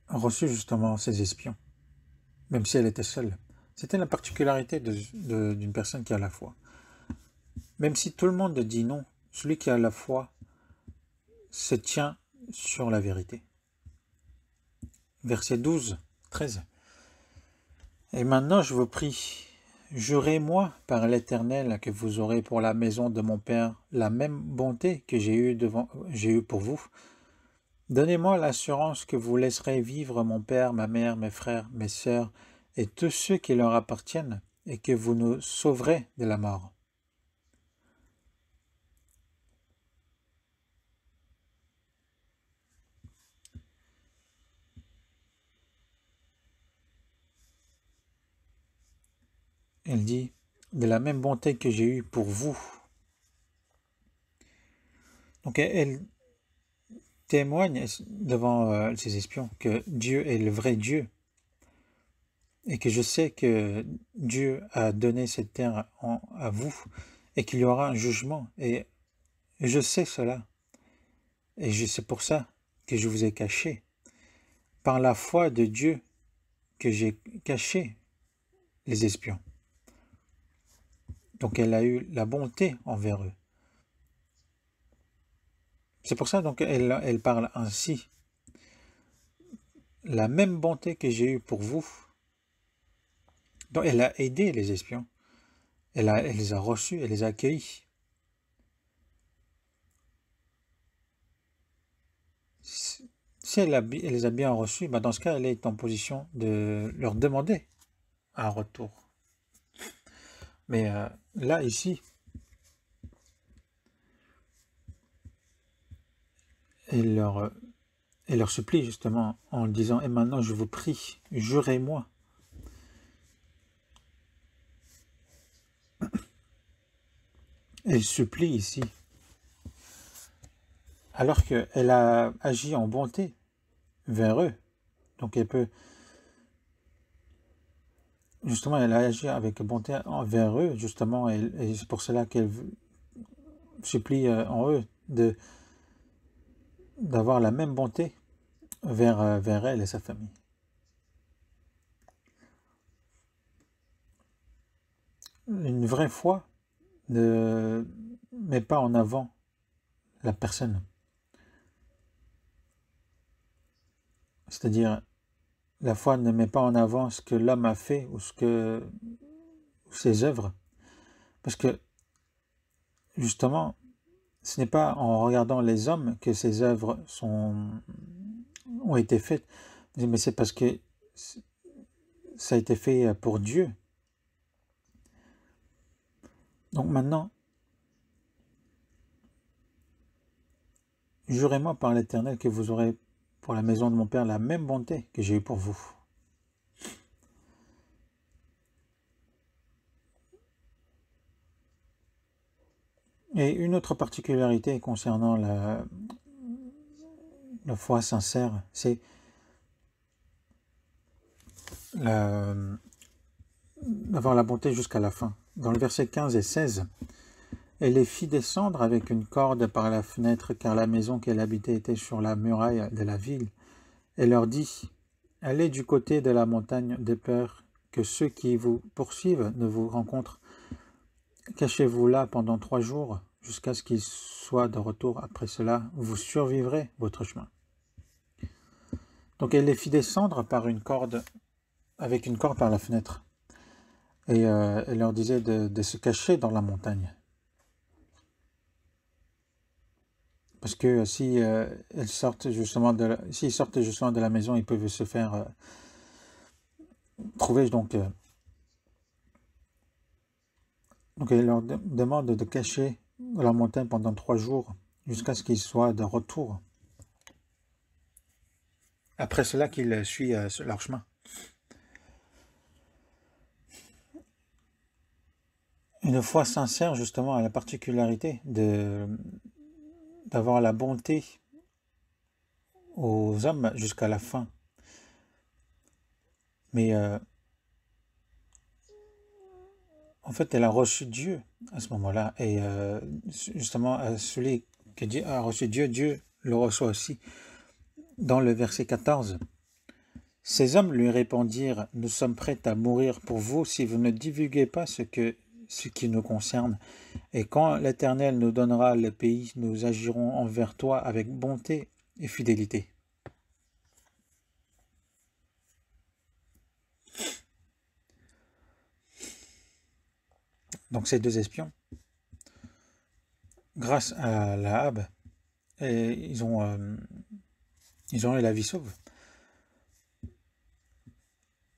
reçu justement ses espions même si elle était seule. C'était la particularité d'une personne qui a la foi. Même si tout le monde dit non, celui qui a la foi se tient sur la vérité. Verset 12, 13. Et maintenant je vous prie, jurez-moi par l'Éternel que vous aurez pour la maison de mon Père la même bonté que j'ai eue eu pour vous Donnez-moi l'assurance que vous laisserez vivre mon père, ma mère, mes frères, mes sœurs et tous ceux qui leur appartiennent, et que vous nous sauverez de la mort. Elle dit, de la même bonté que j'ai eue pour vous. Donc elle témoigne devant euh, ces espions que Dieu est le vrai Dieu et que je sais que Dieu a donné cette terre à vous et qu'il y aura un jugement et je sais cela et c'est pour ça que je vous ai caché par la foi de Dieu que j'ai caché les espions. Donc elle a eu la bonté envers eux. C'est pour ça donc elle, parle ainsi. La même bonté que j'ai eue pour vous. elle a aidé les espions. Elle, les a reçus, elle les a accueillis. si elle, les a bien reçus, ben, dans ce cas, elle est en position de leur demander un retour. Mais euh, là, ici, Elle leur, euh, et leur supplie justement en disant Et maintenant je vous prie, jurez-moi. Elle supplie ici, alors qu'elle a agi en bonté vers eux. Donc elle peut, justement, elle a agi avec bonté envers eux, justement, et c'est pour cela qu'elle supplie euh, en eux de, d'avoir la même bonté vers, euh, vers elle et sa famille. Une vraie foi ne met pas en avant la personne. C'est-à-dire, la foi ne met pas en avant ce que l'homme a fait ou ce que ou ses œuvres. Parce que, justement, ce n'est pas en regardant les hommes que ces œuvres sont, ont été faites, mais c'est parce que ça a été fait pour Dieu. Donc maintenant, jurez-moi par l'Éternel que vous aurez pour la maison de mon Père la même bonté que j'ai eue pour vous. Et une autre particularité concernant la, foi sincère, c'est d'avoir la bonté jusqu'à la fin. Dans le verset 15 et 16, « Elle les fit descendre avec une corde par la fenêtre, car la maison qu'elle habitait était sur la muraille de la ville, Elle leur dit, « Allez du côté de la montagne des peurs, que ceux qui vous poursuivent ne vous rencontrent. Cachez-vous là pendant trois jours, jusqu'à ce qu'ils soient de retour. Après cela, vous survivrez votre chemin. Donc elle les fit descendre par une corde, avec une corde par la fenêtre. Et euh, elle leur disait de, se cacher dans la montagne. Parce que euh, si euh, sortent justement de la, sortent justement de la maison, ils peuvent se faire trouver donc. donc elle leur demande de cacher la montagne pendant trois jours jusqu'à ce qu'il soit de retour. Après cela qu'il suit euh, leur chemin. Une foi sincère, justement, a la particularité d'avoir la bonté aux hommes jusqu'à la fin. Mais euh, en fait, elle a reçu Dieu à ce moment-là. Et euh, justement, euh, celui que a ah, reçu Dieu, Dieu le reçoit aussi. Dans le verset 14, ces hommes lui répondirent, Nous sommes prêts à mourir pour vous si vous ne divulguez pas ce, que, ce qui nous concerne. Et quand l'Éternel nous donnera le pays, nous agirons envers toi avec bonté et fidélité. donc ces deux espions, grâce à Lahab, et ils ont, euh, ils ont eu la vie sauve.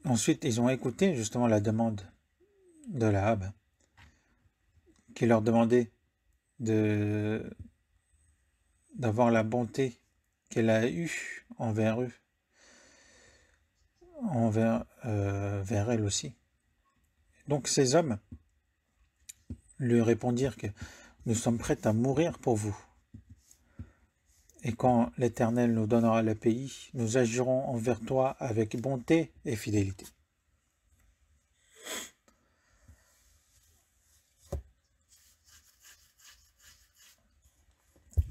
Ensuite, ils ont écouté justement la demande de Lahab, qui leur demandait de d'avoir la bonté qu'elle a eue envers eux, envers euh, elle aussi. Donc ces hommes lui répondirent que nous sommes prêts à mourir pour vous. Et quand l'Éternel nous donnera le pays, nous agirons envers toi avec bonté et fidélité.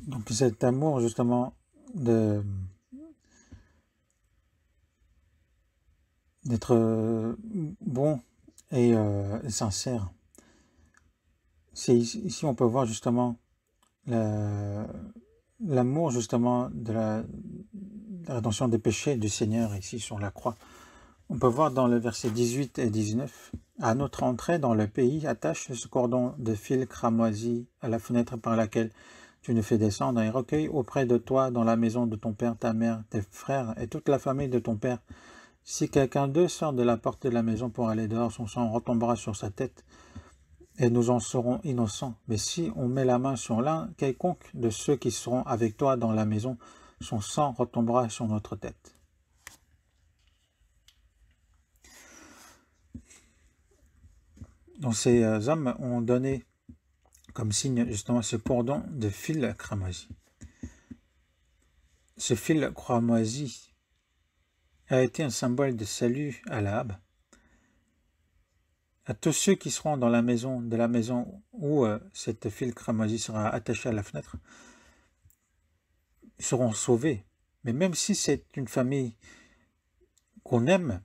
Donc cet amour justement de d'être bon et euh, sincère ici on peut voir justement l'amour justement de la, des péchés du Seigneur ici sur la croix. On peut voir dans le verset 18 et 19, « À notre entrée dans le pays, attache ce cordon de fil cramoisi à la fenêtre par laquelle tu nous fais descendre et recueille auprès de toi dans la maison de ton père, ta mère, tes frères et toute la famille de ton père. Si quelqu'un d'eux sort de la porte de la maison pour aller dehors, son sang retombera sur sa tête. » et nous en serons innocents. Mais si on met la main sur l'un quelconque de ceux qui seront avec toi dans la maison, son sang retombera sur notre tête. Donc ces euh, hommes ont donné comme signe justement ce cordon de fil cramoisi. Ce fil cramoisi a été un symbole de salut à l'arabe tous ceux qui seront dans la maison, de la maison où euh, cette fil cramoisie sera attachée à la fenêtre, seront sauvés. Mais même si c'est une famille qu'on aime,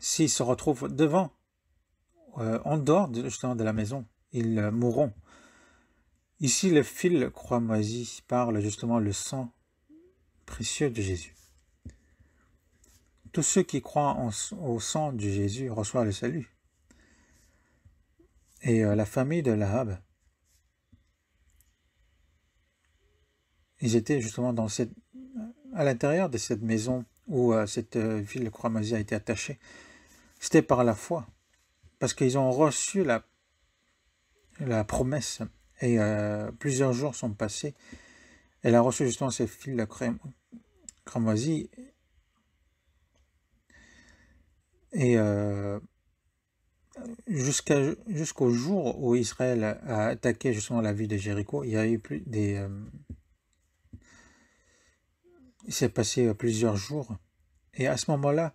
s'ils se retrouvent devant, euh, en dehors de, justement de la maison, ils euh, mourront. Ici, le fil cramoisie parle justement le sang précieux de Jésus. Tous ceux qui croient au sang de Jésus reçoivent le salut. Et euh, la famille de Lahab, ils étaient justement dans cette, à l'intérieur de cette maison où euh, cette fille euh, ville de a été attachée. C'était par la foi, parce qu'ils ont reçu la, la promesse. Et plusieurs jours sont passés. Elle a reçu justement ses fils de et euh, jusqu'à, jusqu'au jour où Israël a attaqué justement la ville de Jéricho, il y a eu plus des... Euh, il s'est passé euh, plusieurs jours. Et à ce moment-là,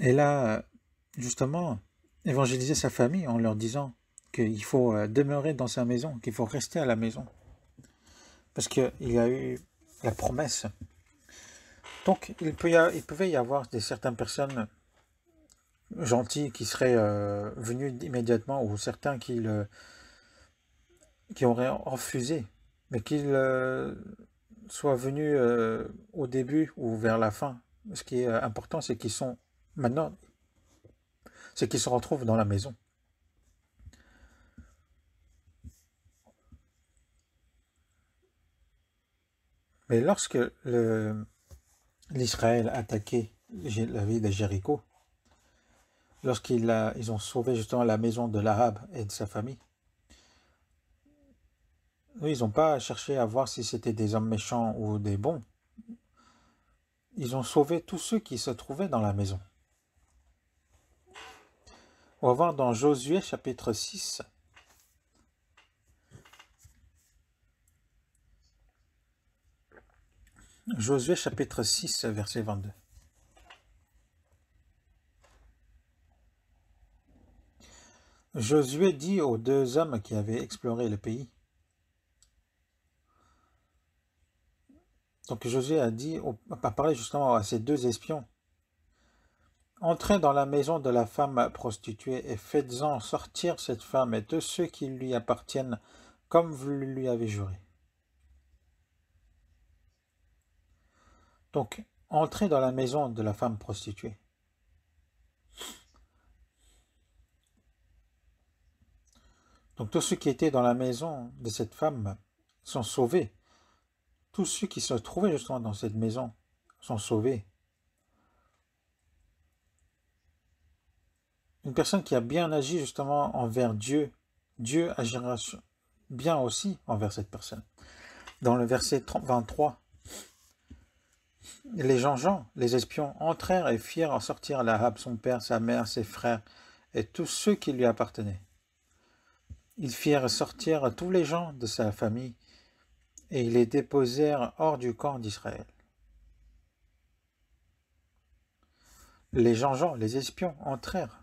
elle a justement évangélisé sa famille en leur disant qu'il faut demeurer dans sa maison, qu'il faut rester à la maison. Parce qu'il y a eu la promesse donc, il, peut il pouvait y avoir des, certaines personnes gentilles qui seraient euh, venues immédiatement ou certains qui, le, qui auraient refusé, mais qu'ils euh, soient venus euh, au début ou vers la fin. Ce qui est important, c'est qu'ils sont maintenant, c'est qu'ils se retrouvent dans la maison. Mais lorsque le, l'Israël a attaqué la ville de Jéricho, lorsqu'ils ont sauvé justement la maison de l'Arabe et de sa famille, ils n'ont pas cherché à voir si c'était des hommes méchants ou des bons. Ils ont sauvé tous ceux qui se trouvaient dans la maison. On va voir dans Josué chapitre 6, Josué chapitre 6, verset 22. Josué dit aux deux hommes qui avaient exploré le pays. Donc Josué a dit, a parlé justement à ces deux espions. Entrez dans la maison de la femme prostituée et faites-en sortir cette femme et tous ceux qui lui appartiennent, comme vous lui avez juré. Donc, entrer dans la maison de la femme prostituée. Donc tous ceux qui étaient dans la maison de cette femme sont sauvés. Tous ceux qui se trouvaient justement dans cette maison sont sauvés. Une personne qui a bien agi justement envers Dieu, Dieu agira bien aussi envers cette personne. Dans le verset 23, les gens-gens, les espions, entrèrent et firent en sortir Lahab, son père, sa mère, ses frères, et tous ceux qui lui appartenaient. Ils firent sortir tous les gens de sa famille, et ils les déposèrent hors du camp d'Israël. Les gens-gens, les espions, entrèrent.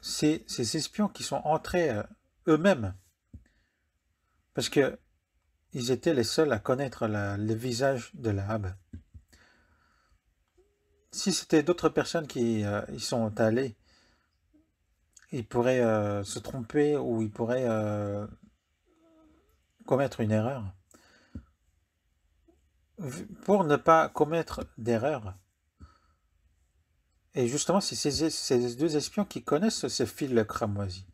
C'est ces espions qui sont entrés euh, eux-mêmes. Parce que ils étaient les seuls à connaître le visage de l'abe. Si c'était d'autres personnes qui euh, y sont allées, ils pourraient euh, se tromper ou ils pourraient euh, commettre une erreur. Pour ne pas commettre d'erreur, et justement, c'est ces, ces, deux espions qui connaissent ce fil cramoisi.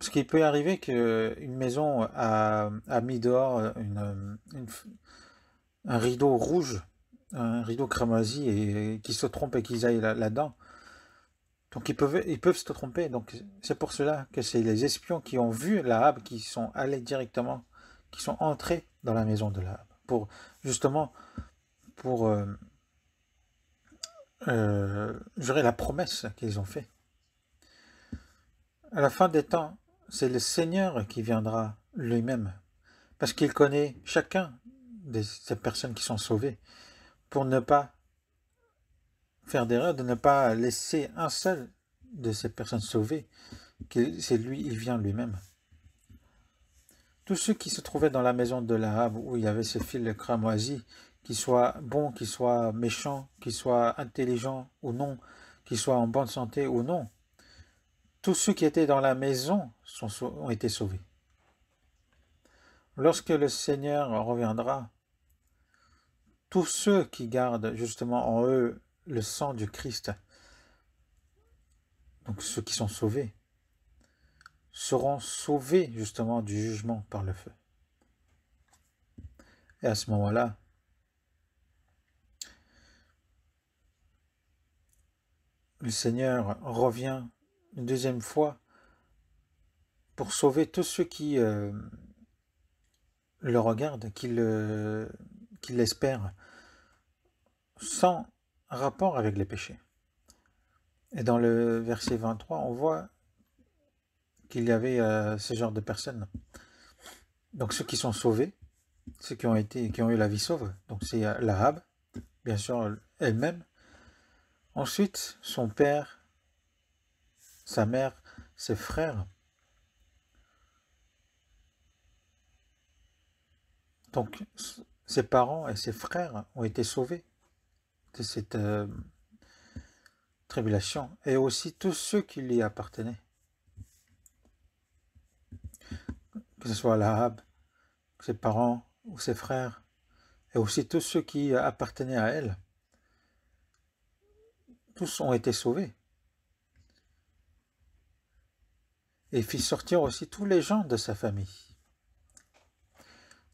Parce qu'il peut arriver qu'une maison a, mis dehors un rideau rouge, un rideau cramoisi, et, qu'ils se trompent et qu'ils aillent là-dedans. donc ils peuvent, ils peuvent se tromper. Donc c'est pour cela que c'est les espions qui ont vu l'arabe qui sont allés directement, qui sont entrés dans la maison de l'arabe. Pour justement, pour euh, euh, jurer la promesse qu'ils ont faite. À la fin des temps, c'est le Seigneur qui viendra lui-même, parce qu'il connaît chacun de ces personnes qui sont sauvées, pour ne pas faire d'erreur, de ne pas laisser un seul de ces personnes sauvées, c'est lui, il vient lui-même. Tous ceux qui se trouvaient dans la maison de l'arabe où il y avait ce fil cramoisi, qu'ils soient bons, qu'ils soient méchants, qu'ils soient intelligents ou non, qu'ils soient en bonne santé ou non, tous ceux qui étaient dans la maison ont été sauvés. Lorsque le Seigneur reviendra, tous ceux qui gardent justement en eux le sang du Christ, donc ceux qui sont sauvés, seront sauvés justement du jugement par le feu. Et à ce moment-là, le Seigneur revient une deuxième fois pour sauver tous ceux qui euh, le regardent, qui euh, l'espèrent, sans rapport avec les péchés. Et dans le verset 23, on voit qu'il y avait euh, ce genre de personnes. Donc ceux qui sont sauvés, ceux qui ont, été, qui ont eu la vie sauve, donc c'est l'Ahab, bien sûr elle-même. Ensuite, son père, sa mère, ses frères, Donc, ses parents et ses frères ont été sauvés de cette euh, tribulation, et aussi tous ceux qui lui appartenaient. Que ce soit l'Ahab, ses parents ou ses frères, et aussi tous ceux qui appartenaient à elle, tous ont été sauvés. Et fit sortir aussi tous les gens de sa famille.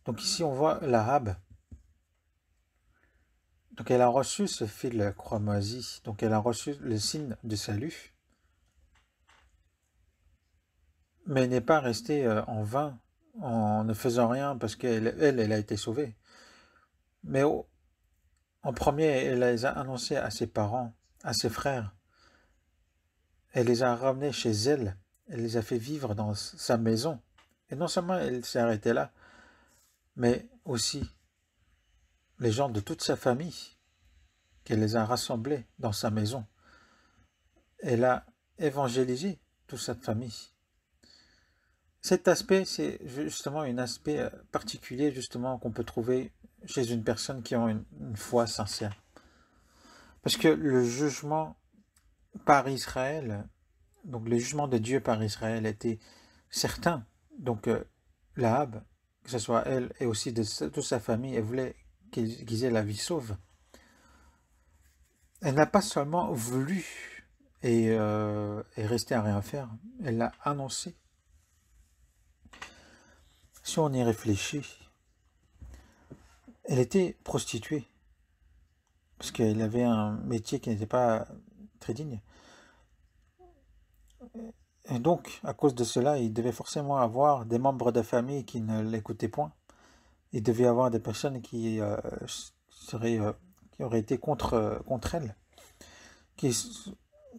Donc ici, on voit l'arabe. Donc elle a reçu ce fil cramoisi. Donc elle a reçu le signe de salut. Mais n'est pas restée euh, en vain, en ne faisant rien, parce qu'elle, elle, elle a été sauvée. Mais en premier, elle les a annoncés à ses parents, à ses frères. Elle les a ramenés chez elle. Elle les a fait vivre dans sa maison. Et non seulement elle s'est arrêtée là, mais aussi les gens de toute sa famille qu'elle les a rassemblés dans sa maison. Elle a évangélisé toute sa famille. Cet aspect, c'est justement un aspect euh, particulier justement qu'on peut trouver chez une personne qui a une, foi sincère. Parce que le jugement par Israël, donc le jugement de Dieu par Israël était certain. Donc euh, Lahab que ce soit elle et aussi de toute sa famille, elle voulait qu'ils aient la vie sauve. Elle n'a pas seulement voulu et, euh, et resté à rien faire, elle l'a annoncé. Si on y réfléchit, elle était prostituée, parce qu'elle avait un métier qui n'était pas très digne. Et donc, à cause de cela, il devait forcément avoir des membres de famille qui ne l'écoutaient point. Il devait avoir des personnes qui, euh, seraient, euh, qui auraient été contre, euh, contre elle, qui,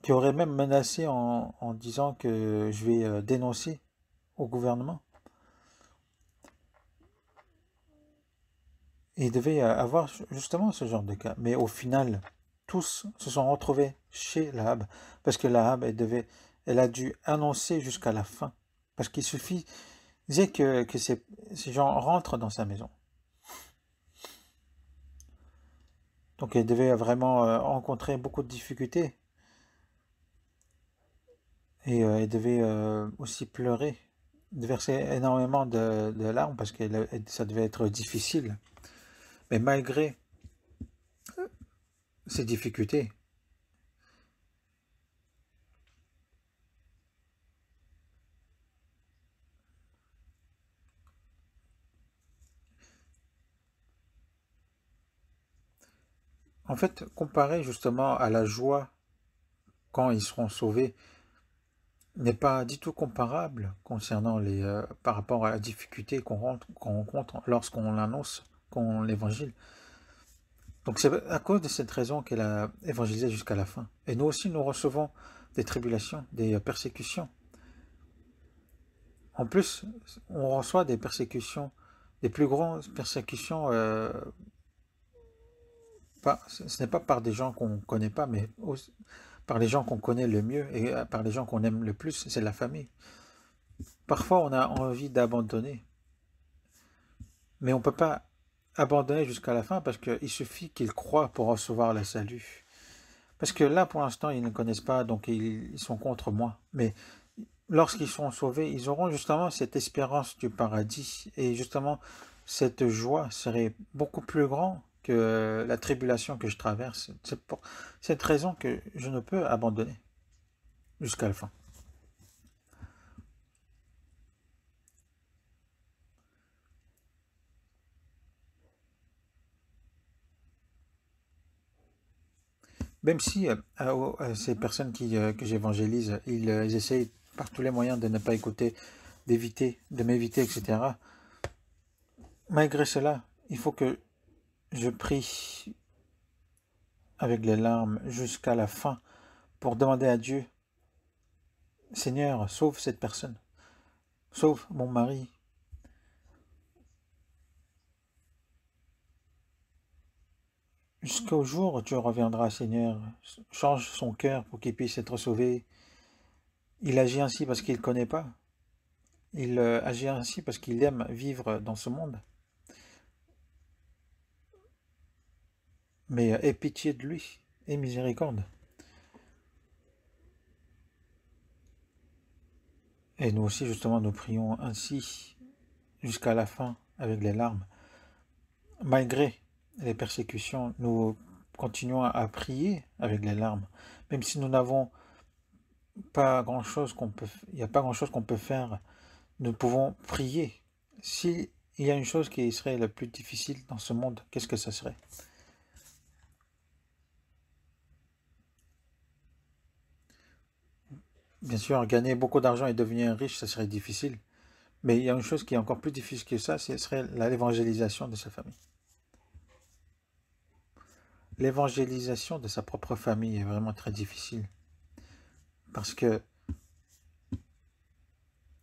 qui auraient même menacé en, disant que je vais dénoncer au gouvernement. il devait avoir justement ce genre de cas. Mais au final, tous se sont retrouvés chez Lahab, parce que Lahab elle devait elle a dû annoncer jusqu'à la fin. Parce qu'il suffisait que, que ces, gens rentrent dans sa maison. Donc elle devait vraiment euh, rencontrer beaucoup de difficultés. Et euh, elle devait euh, aussi pleurer, verser énormément de, de larmes parce que ça devait être difficile. Mais malgré ces difficultés, En fait, comparer justement à la joie quand ils seront sauvés, n'est pas du tout comparable concernant les, euh, par rapport à la difficulté qu'on rencontre lorsqu'on l'annonce, qu'on l'évangile. Donc c'est à cause de cette raison qu'elle a évangélisé jusqu'à la fin. Et nous aussi, nous recevons des tribulations, des persécutions. En plus, on reçoit des persécutions, des plus grandes persécutions euh, ce n'est pas par des gens qu'on ne connaît pas, mais par les gens qu'on connaît le mieux et euh, par les gens qu'on aime le plus, c'est la famille. Parfois, on a envie d'abandonner, mais on ne peut pas abandonner jusqu'à la fin parce qu'il suffit qu'ils croient pour recevoir le salut. Parce que là, pour l'instant, ils ne connaissent pas, donc ils, sont contre moi. Mais lorsqu'ils seront sauvés, ils auront justement cette espérance du paradis et justement cette joie serait beaucoup plus grande la tribulation que je traverse. C'est pour cette raison que je ne peux abandonner jusqu'à la fin. Même si euh, ces personnes qui, euh, que j'évangélise, euh, ils essayent par tous les moyens de ne pas écouter, d'éviter, de m'éviter, etc. Malgré cela, il faut que je prie avec les larmes jusqu'à la fin pour demander à Dieu, Seigneur, sauve cette personne, sauve mon mari. Jusqu'au jour où tu reviendras, Seigneur, change son cœur pour qu'il puisse être sauvé. Il agit ainsi parce qu'il ne connaît pas. Il euh, agit ainsi parce qu'il aime vivre dans ce monde. mais euh, aie pitié de lui et miséricorde. Et nous aussi, justement, nous prions ainsi jusqu'à la fin avec les larmes. Malgré les persécutions, nous continuons à prier avec les larmes, même si nous n'avons pas grand-chose qu'on peut, il a pas grand-chose qu'on peut faire. Nous pouvons prier. S'il y a une chose qui serait la plus difficile dans ce monde, qu'est-ce que ça serait Bien sûr, gagner beaucoup d'argent et devenir riche, ça serait difficile. Mais il y a une chose qui est encore plus difficile que ça, ce serait l'évangélisation de sa famille. L'évangélisation de sa propre famille est vraiment très difficile. Parce que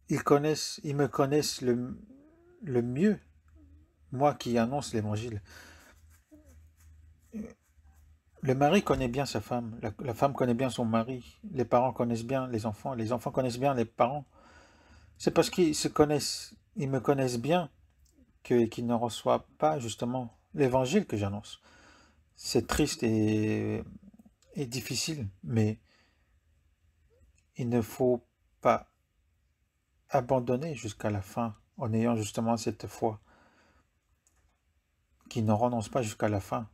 ils connaissent, ils me connaissent le, le mieux, moi qui annonce l'évangile le mari connaît bien sa femme, la, femme connaît bien son mari, les parents connaissent bien les enfants, les enfants connaissent bien les parents. C'est parce qu'ils se connaissent, ils me connaissent bien qu'ils ne reçoivent pas justement l'évangile que j'annonce. C'est triste et, et difficile, mais il ne faut pas abandonner jusqu'à la fin en ayant justement cette foi qui ne renonce pas jusqu'à la fin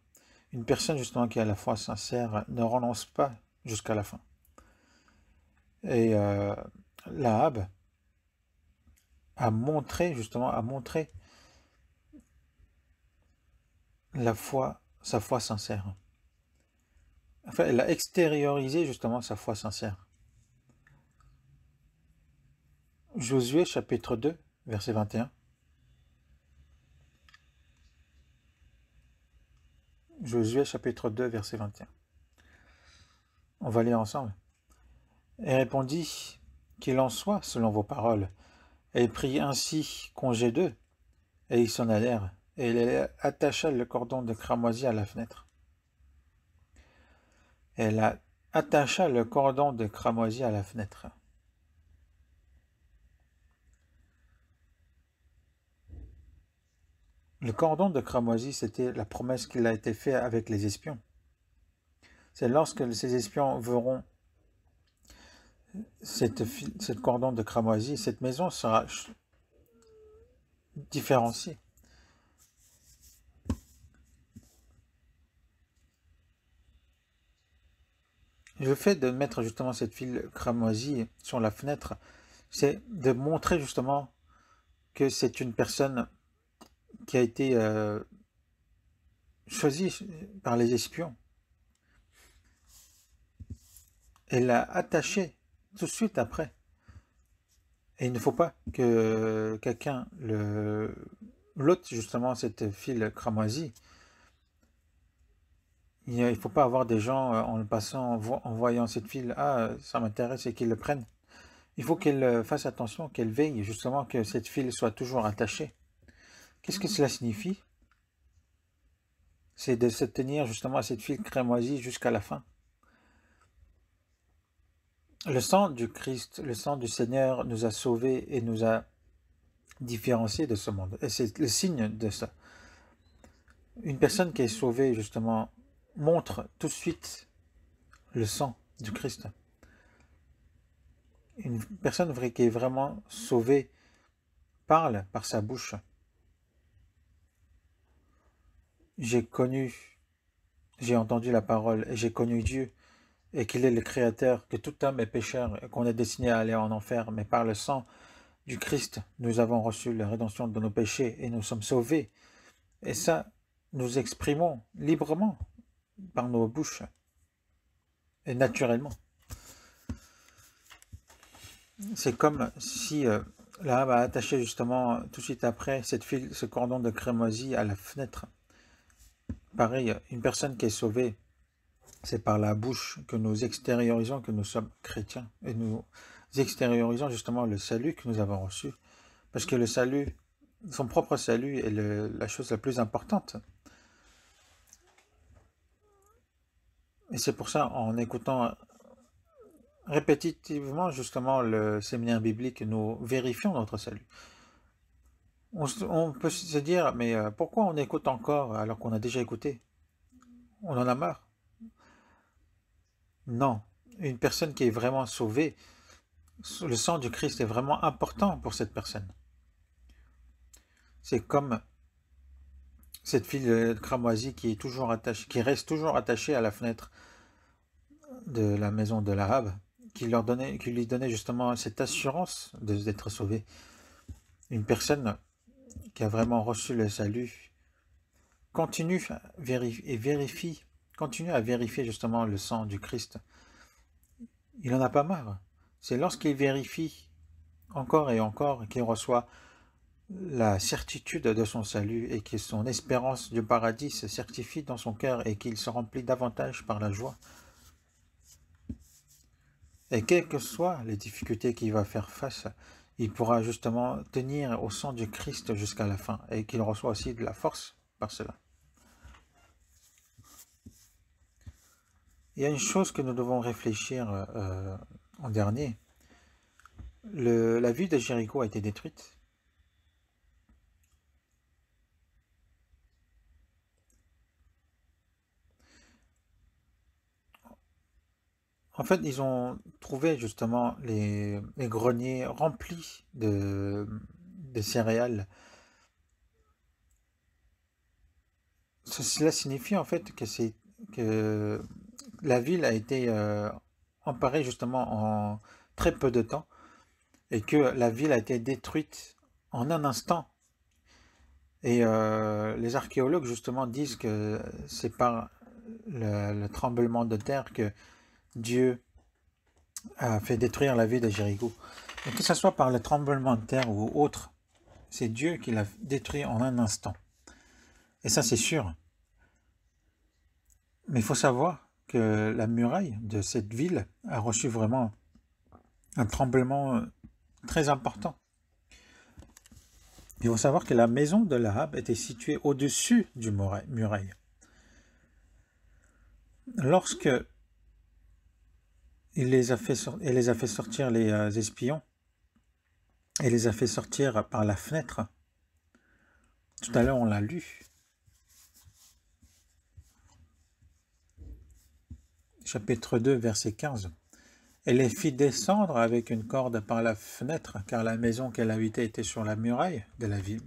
une personne justement qui a la foi sincère ne renonce pas jusqu'à la fin. Et euh, Lahab a montré justement, a montré la foi, sa foi sincère. Enfin, elle a extériorisé justement sa foi sincère. Josué chapitre 2, verset 21. Josué chapitre 2, verset 21. On va lire ensemble. Et répondit, qu'il en soit selon vos paroles. Et prit ainsi congé d'eux. Et ils s'en allèrent, et elle attacha le cordon de cramoisi à la fenêtre. Elle attacha le cordon de cramoisi à la fenêtre. Le cordon de cramoisi, c'était la promesse qu'il a été faite avec les espions. C'est lorsque ces espions verront cette, cette cordon de cramoisi, cette maison sera différenciée. Le fait de mettre justement cette file cramoisie sur la fenêtre, c'est de montrer justement que c'est une personne qui a été euh, choisi par les espions. Elle l'a attaché tout de suite après. Et il ne faut pas que quelqu'un le justement cette file cramoisie. Il ne faut pas avoir des gens euh, en le passant, en voyant cette file, ah ça m'intéresse et qu'ils le prennent. Il faut qu'elle euh, fasse attention, qu'elle veille justement que cette file soit toujours attachée. Qu'est-ce que cela signifie C'est de se tenir justement à cette fille crémoisie jusqu'à la fin. Le sang du Christ, le sang du Seigneur nous a sauvés et nous a différenciés de ce monde. Et c'est le signe de ça. Une personne qui est sauvée, justement, montre tout de suite le sang du Christ. Une personne qui est vraiment sauvée parle par sa bouche. j'ai connu, j'ai entendu la parole et j'ai connu Dieu, et qu'il est le Créateur, que tout homme est pécheur et qu'on est destiné à aller en enfer, mais par le sang du Christ, nous avons reçu la rédemption de nos péchés et nous sommes sauvés. Et ça, nous exprimons librement par nos bouches et naturellement. C'est comme si euh, l'âme a attaché justement tout de suite après cette ce cordon de crémoisie à la fenêtre pareil, une personne qui est sauvée, c'est par la bouche que nous extériorisons que nous sommes chrétiens. Et nous extériorisons justement le salut que nous avons reçu. Parce que le salut, son propre salut est la chose la plus importante. Et c'est pour ça, en écoutant répétitivement justement le séminaire biblique, nous vérifions notre salut on, peut se dire, mais euh, pourquoi on écoute encore alors qu'on a déjà écouté On en a marre Non. Une personne qui est vraiment sauvée, le sang du Christ est vraiment important pour cette personne. C'est comme cette fille cramoisie qui, est toujours attachée, qui reste toujours attachée à la fenêtre de la maison de l'arabe, qui, leur donnait, qui lui donnait justement cette assurance d'être sauvée. Une personne qui a vraiment reçu le salut, continue et vérifie, continue à vérifier justement le sang du Christ. Il n'en a pas marre. C'est lorsqu'il vérifie encore et encore qu'il reçoit la certitude de son salut et que son espérance du paradis se certifie dans son cœur et qu'il se remplit davantage par la joie. Et quelles que soient les difficultés qu'il va faire face, il pourra justement tenir au sang du Christ jusqu'à la fin et qu'il reçoit aussi de la force par cela. Il y a une chose que nous devons réfléchir euh, en dernier. la ville de Jéricho a été détruite En fait, ils ont trouvé justement les, greniers remplis de, céréales. Cela signifie en fait que la ville a été euh, emparée justement en très peu de temps et que la ville a été détruite en un instant. Et euh, les archéologues justement disent que c'est par le, tremblement de terre que Dieu a fait détruire la ville de Jéricho. que ce soit par le tremblement de terre ou autre, c'est Dieu qui l'a détruit en un instant. Et ça, c'est sûr. Mais il faut savoir que la muraille de cette ville a reçu vraiment un tremblement très important. Il faut savoir que la maison de l'Arabe était située au-dessus du muraille. Lorsque il les a fait, sortir les euh, espions. Il les a fait sortir par la fenêtre. Tout à l'heure, on l'a lu. Chapitre 2, verset 15. Elle les fit descendre avec une corde par la fenêtre, car la maison qu'elle habitait était sur la muraille de la ville.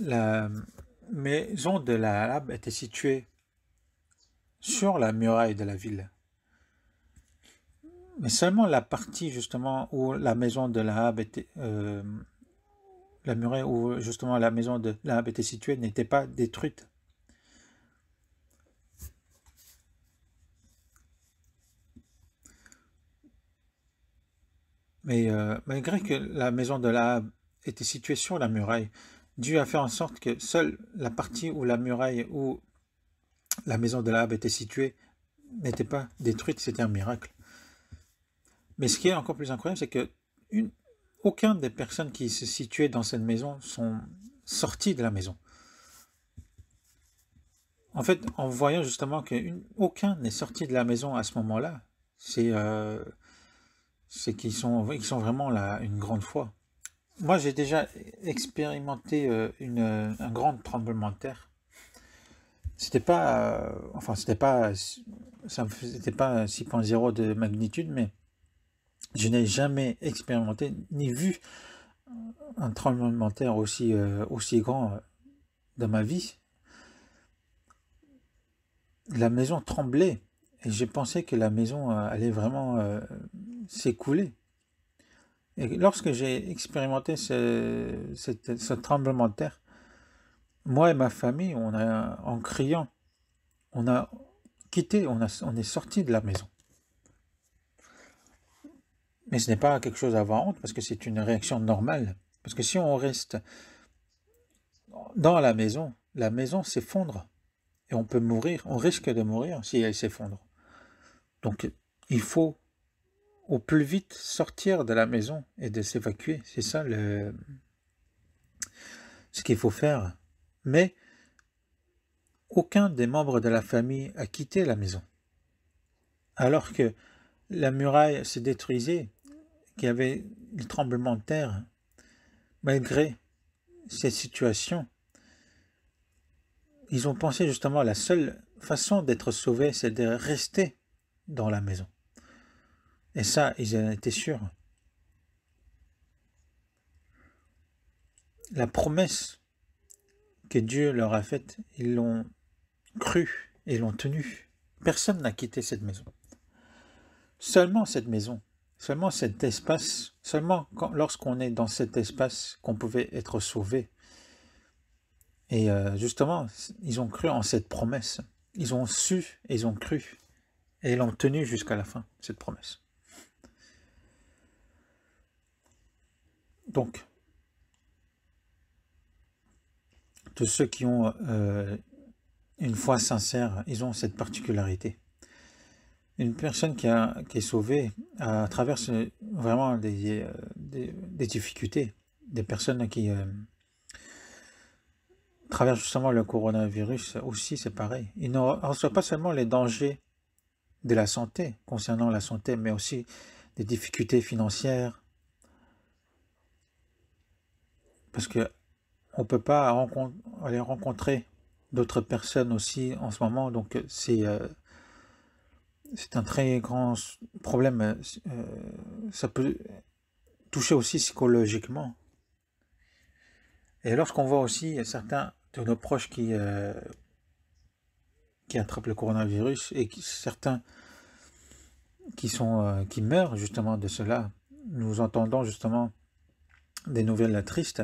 La maison de la était située sur la muraille de la ville. Mais seulement la partie justement où la maison de Lahab était, euh, la muraille où justement la maison de Lahab était située n'était pas détruite. Mais euh, malgré que la maison de Lahab était située sur la muraille, Dieu a fait en sorte que seule la partie où la muraille, où la maison de l'Ab était située, n'était pas détruite, c'était un miracle. Mais ce qui est encore plus incroyable, c'est que une, aucun des personnes qui se situaient dans cette maison sont sorties de la maison. En fait, en voyant justement qu'aucun n'est sorti de la maison à ce moment-là, c'est euh, qu'ils sont, sont vraiment là, une grande foi. Moi, j'ai déjà expérimenté euh, un grand tremblement de terre c'était pas, euh, enfin, c'était pas, ça c'était pas 6.0 de magnitude, mais je n'ai jamais expérimenté ni vu un tremblement de terre aussi, euh, aussi grand euh, dans ma vie. La maison tremblait et j'ai pensé que la maison allait vraiment s'écouler. Et lorsque j'ai expérimenté ce, ce, tremblement de terre, moi et ma famille, on a, en criant, on a quitté, on, a, on est sorti de la maison. Mais ce n'est pas quelque chose à avoir honte, parce que c'est une réaction normale. Parce que si on reste dans la maison, la maison s'effondre. Et on peut mourir, on risque de mourir si elle s'effondre. Donc il faut au plus vite sortir de la maison et de s'évacuer. C'est ça le... ce qu'il faut faire mais aucun des membres de la famille a quitté la maison. Alors que la muraille se détruisait, qu'il y avait le tremblement de terre, malgré cette situation, ils ont pensé justement à la seule façon d'être sauvés, c'est de rester dans la maison. Et ça, ils en étaient sûrs. La promesse que Dieu leur a fait, ils l'ont cru et l'ont tenu. Personne n'a quitté cette maison. Seulement cette maison, seulement cet espace, seulement lorsqu'on est dans cet espace qu'on pouvait être sauvé. Et euh, justement, ils ont cru en cette promesse. Ils ont su ils ont cru. Et l'ont tenu jusqu'à la fin, cette promesse. Donc, tous ceux qui ont euh, une foi sincère, ils ont cette particularité. Une personne qui, a, qui est sauvée à traverse vraiment euh, des, difficultés. Des personnes qui euh, traversent justement le coronavirus aussi, c'est pareil. Ils ne reçoivent pas seulement les dangers de la santé, concernant la santé, mais aussi des difficultés financières. Parce que on peut pas aller rencontrer d'autres personnes aussi en ce moment. Donc c'est euh, un très grand problème. Euh, ça peut toucher aussi psychologiquement. Et lorsqu'on voit aussi certains de nos proches qui, euh, qui attrapent le coronavirus et certains qui, sont, qui meurent justement de cela, nous entendons justement des nouvelles tristes.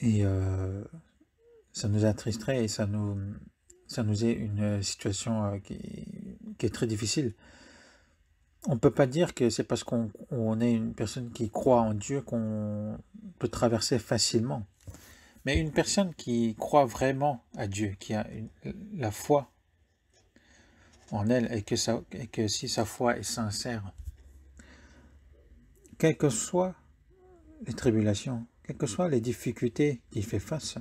Et euh, ça nous attristerait et ça nous, ça nous est une situation euh, qui, qui est très difficile. On ne peut pas dire que c'est parce qu'on est une personne qui croit en Dieu qu'on peut traverser facilement. Mais une personne qui croit vraiment à Dieu, qui a la foi en elle et que, ça, et que si sa foi est sincère, quelles que soient les tribulations, quelles que soient les difficultés qu'il fait face,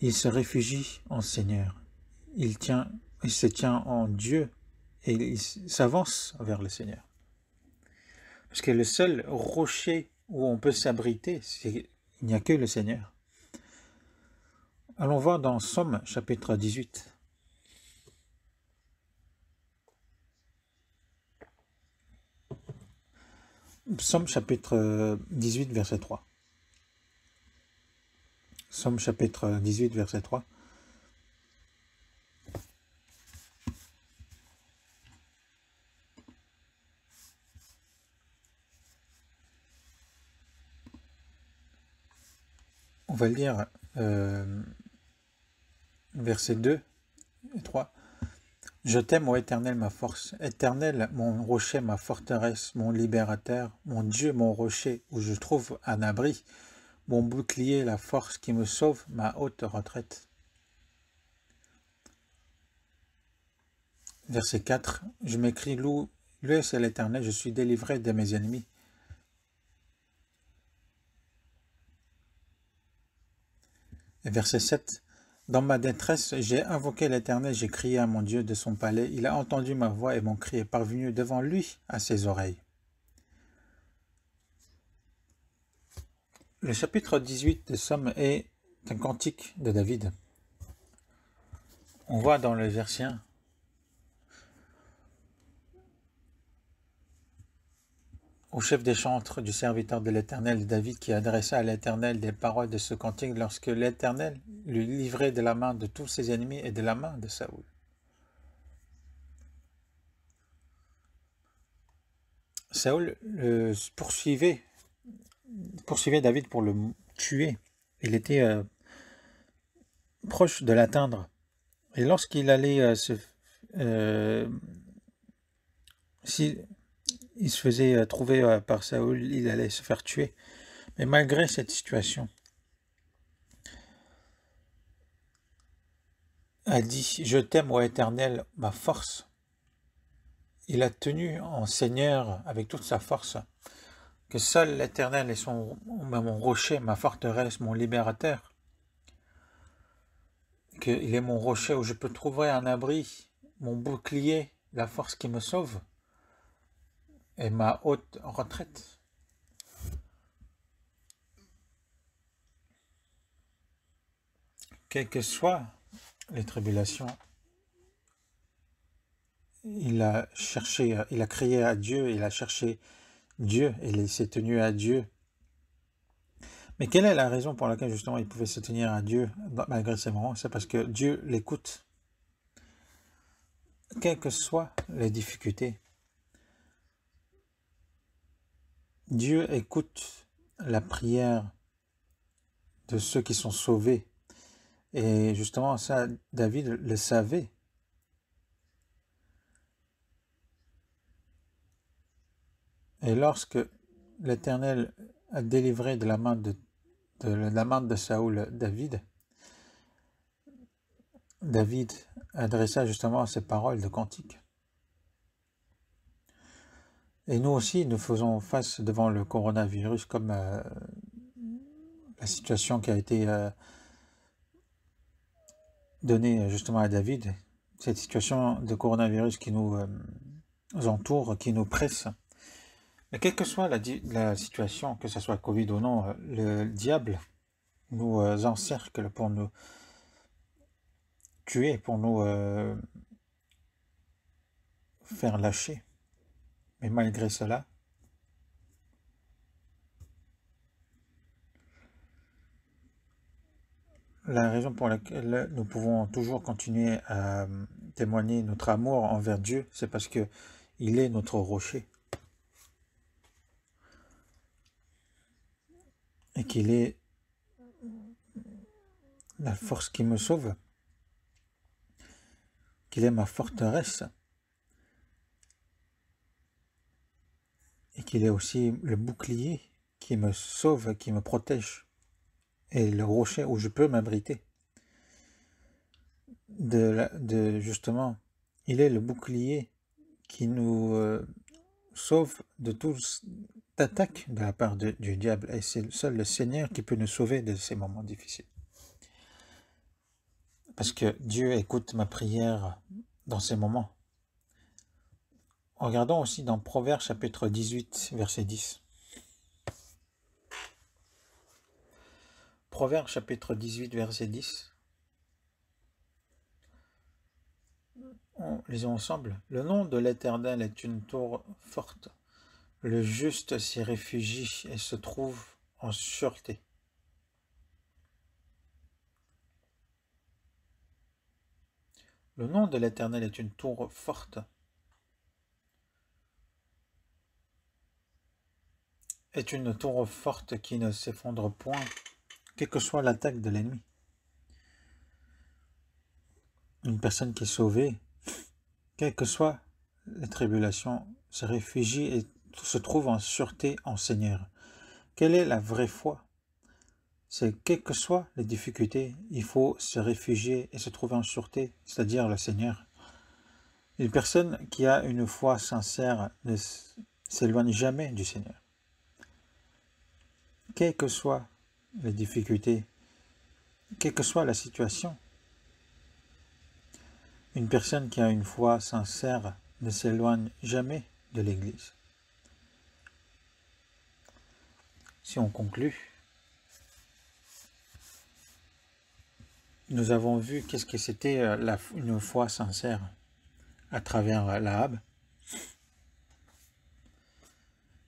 il se réfugie en Seigneur. Il, tient, il se tient en Dieu et il s'avance vers le Seigneur. Parce que le seul rocher où on peut s'abriter, il n'y a que le Seigneur. Allons voir dans Somme chapitre 18. Psaume chapitre 18, euh, verset 3. Psaume chapitre 18, euh, verset 3. On va le lire, euh, verset 2 et 3. Je t'aime, ô Éternel, ma force, Éternel, mon rocher, ma forteresse, mon libérateur, mon Dieu, mon rocher, où je trouve un abri, mon bouclier, la force qui me sauve, ma haute retraite. Verset 4. Je m'écris, loue le c'est l'Éternel, je suis délivré de mes ennemis. Et verset 7. Dans ma détresse, j'ai invoqué l'Éternel, j'ai crié à mon Dieu de son palais. Il a entendu ma voix et mon cri est parvenu devant lui à ses oreilles. Le chapitre 18 de Somme est un cantique de David. On voit dans le verset au chef des chantres du serviteur de l'Éternel David qui adressa à l'Éternel des paroles de ce cantique lorsque l'Éternel lui livrait de la main de tous ses ennemis et de la main de Saoul. Saoul le euh, poursuivait, poursuivait, David pour le tuer. Il était euh, proche de l'atteindre. Et lorsqu'il allait euh, se... si, il se faisait euh, trouver euh, par Saoul, il allait se faire tuer. Mais malgré cette situation, a dit Je t'aime, ô Éternel, ma force. Il a tenu en Seigneur avec toute sa force que seul l'Éternel est mon rocher, ma forteresse, mon libérateur. Qu'il est mon rocher où je peux trouver un abri, mon bouclier, la force qui me sauve et ma haute retraite. Quelles que soient les tribulations, il a cherché, il a crié à Dieu, il a cherché Dieu, il s'est tenu à Dieu. Mais quelle est la raison pour laquelle justement il pouvait se tenir à Dieu malgré ses moments C'est parce que Dieu l'écoute. Quelles que soient les difficultés, Dieu écoute la prière de ceux qui sont sauvés. Et justement, ça, David le savait. Et lorsque l'Éternel a délivré de la main de, de, de Saoul David, David adressa justement ces paroles de cantique. Et nous aussi, nous faisons face devant le coronavirus comme euh, la situation qui a été euh, donnée euh, justement à David, cette situation de coronavirus qui nous entoure, qui nous presse. quelle que soit la situation, que ce soit Covid ou non, le diable nous encercle pour nous tuer, pour nous faire lâcher. Et malgré cela, la raison pour laquelle nous pouvons toujours continuer à témoigner notre amour envers Dieu, c'est parce que il est notre rocher. Et qu'il est la force qui me sauve, qu'il est ma forteresse. et qu'il est aussi le bouclier qui me sauve, qui me protège, et le rocher où je peux m'abriter. De, justement, il est le bouclier qui nous euh, sauve de toute attaque de la part du diable, et c'est seul le Seigneur qui peut nous sauver de ces moments difficiles. Parce que Dieu écoute ma prière dans ces moments. Regardons aussi dans Proverbes chapitre 18, verset 10. Proverbes chapitre 18, verset 10. On, lisons ensemble. Le nom de l'Éternel est une tour forte. Le juste s'y réfugie et se trouve en sûreté. Le nom de l'Éternel est une tour forte. est une tour forte qui ne s'effondre point, quelle que soit l'attaque de l'ennemi. Une personne qui est sauvée, quelle que soit la tribulation, se réfugie et se trouve en sûreté en Seigneur. Quelle est la vraie foi C'est quelles que soient les difficultés, il faut se réfugier et se trouver en sûreté, c'est-à-dire le Seigneur. Une personne qui a une foi sincère ne s'éloigne jamais du Seigneur quelles que soient les difficultés, quelle que soit la situation, une personne qui a une foi sincère ne s'éloigne jamais de l'Église. Si on conclut, nous avons vu qu'est-ce que c'était euh, une foi sincère à travers l'ab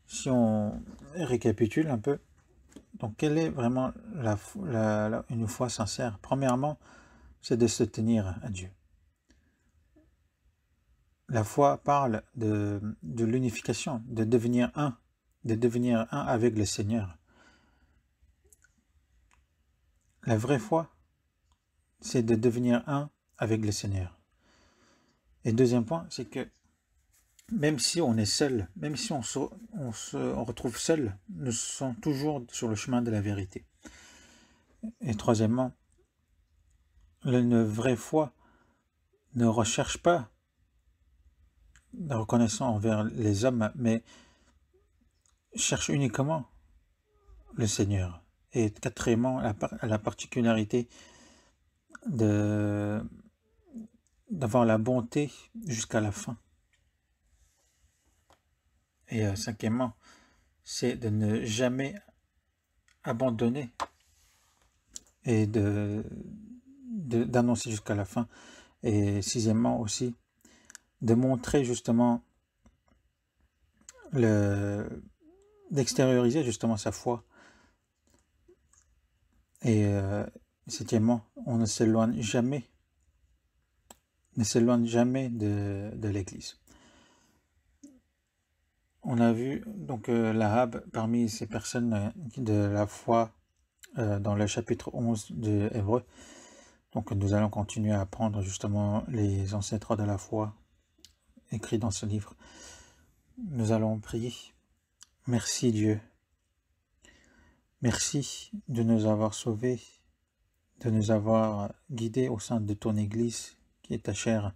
Si on récapitule un peu, donc, quelle est vraiment la, une foi sincère Premièrement, c'est de se tenir à Dieu. La foi parle de l'unification, de devenir un, de devenir un avec le Seigneur. La vraie foi, c'est de devenir un avec le Seigneur. Et deuxième point, c'est que même si on est seul, même si on se, retrouve seul, nous sommes toujours sur le chemin de la vérité. Et troisièmement, la vraie foi ne recherche pas la reconnaissance envers les hommes, mais cherche uniquement le Seigneur. Et quatrièmement, la, la particularité d'avoir la bonté jusqu'à la fin. Et euh, cinquièmement, c'est de ne jamais abandonner et de d'annoncer jusqu'à la fin. Et sixièmement aussi, de montrer justement, le d'extérioriser justement sa foi. Et euh, septièmement, on ne s'éloigne jamais, ne s'éloigne jamais de l'Église on a vu donc euh, parmi ces personnes euh, de la foi euh, dans le chapitre 11 de Hébreu. Donc nous allons continuer à apprendre justement les ancêtres de la foi écrits dans ce livre. Nous allons prier. Merci Dieu. Merci de nous avoir sauvés, de nous avoir guidés au sein de ton Église qui est ta chair.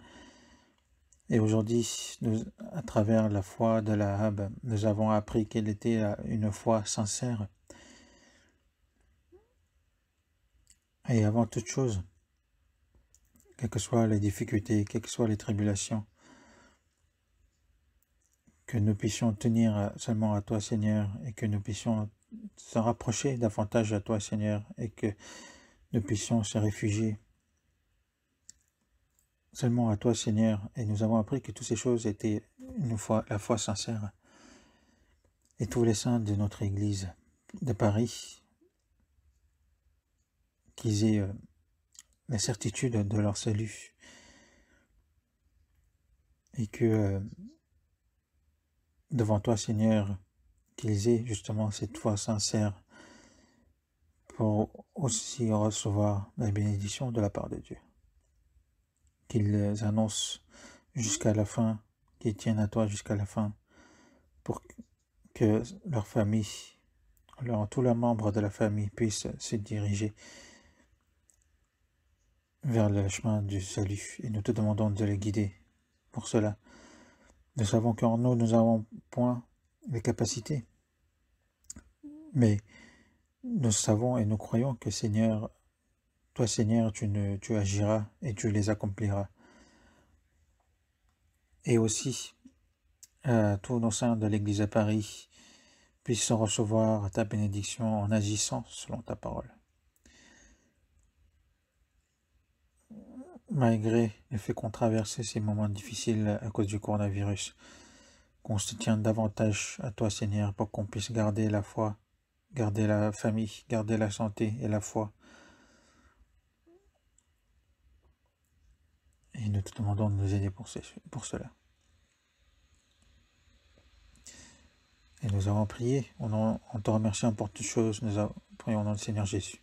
Et aujourd'hui, à travers la foi de la l'Ahab, nous avons appris qu'elle était euh, une foi sincère. Et avant toute chose, quelles que soient les difficultés, quelles que soient les tribulations, que nous puissions tenir euh, seulement à toi, Seigneur, et que nous puissions se rapprocher davantage à toi, Seigneur, et que nous puissions se réfugier seulement à toi, Seigneur, et nous avons appris que toutes ces choses étaient une la foi sincère. Et tous les saints de notre Église de Paris, qu'ils aient euh, la certitude de leur salut, et que euh, devant toi, Seigneur, qu'ils aient justement cette foi sincère pour aussi recevoir la bénédiction de la part de Dieu qu'ils annoncent jusqu'à la fin, qu'ils tiennent à toi jusqu'à la fin, pour que leur famille, tous les membres de la famille puissent se diriger vers le chemin du salut. Et nous te demandons de les guider pour cela. Nous savons qu'en nous, nous avons point les capacités. Mais nous savons et nous croyons que Seigneur, Seigneur, tu, ne, tu agiras et tu les accompliras. Et aussi, euh, tous nos saints de l'Église à Paris puissent recevoir ta bénédiction en agissant selon ta parole. Malgré le fait qu'on traverse ces moments difficiles à cause du coronavirus, qu'on se tient davantage à toi Seigneur pour qu'on puisse garder la foi, garder la famille, garder la santé et la foi et nous te demandons de nous aider pour, cela. Et nous avons prié, on, en, te remerciant pour toutes choses, nous prions dans nom du Seigneur Jésus.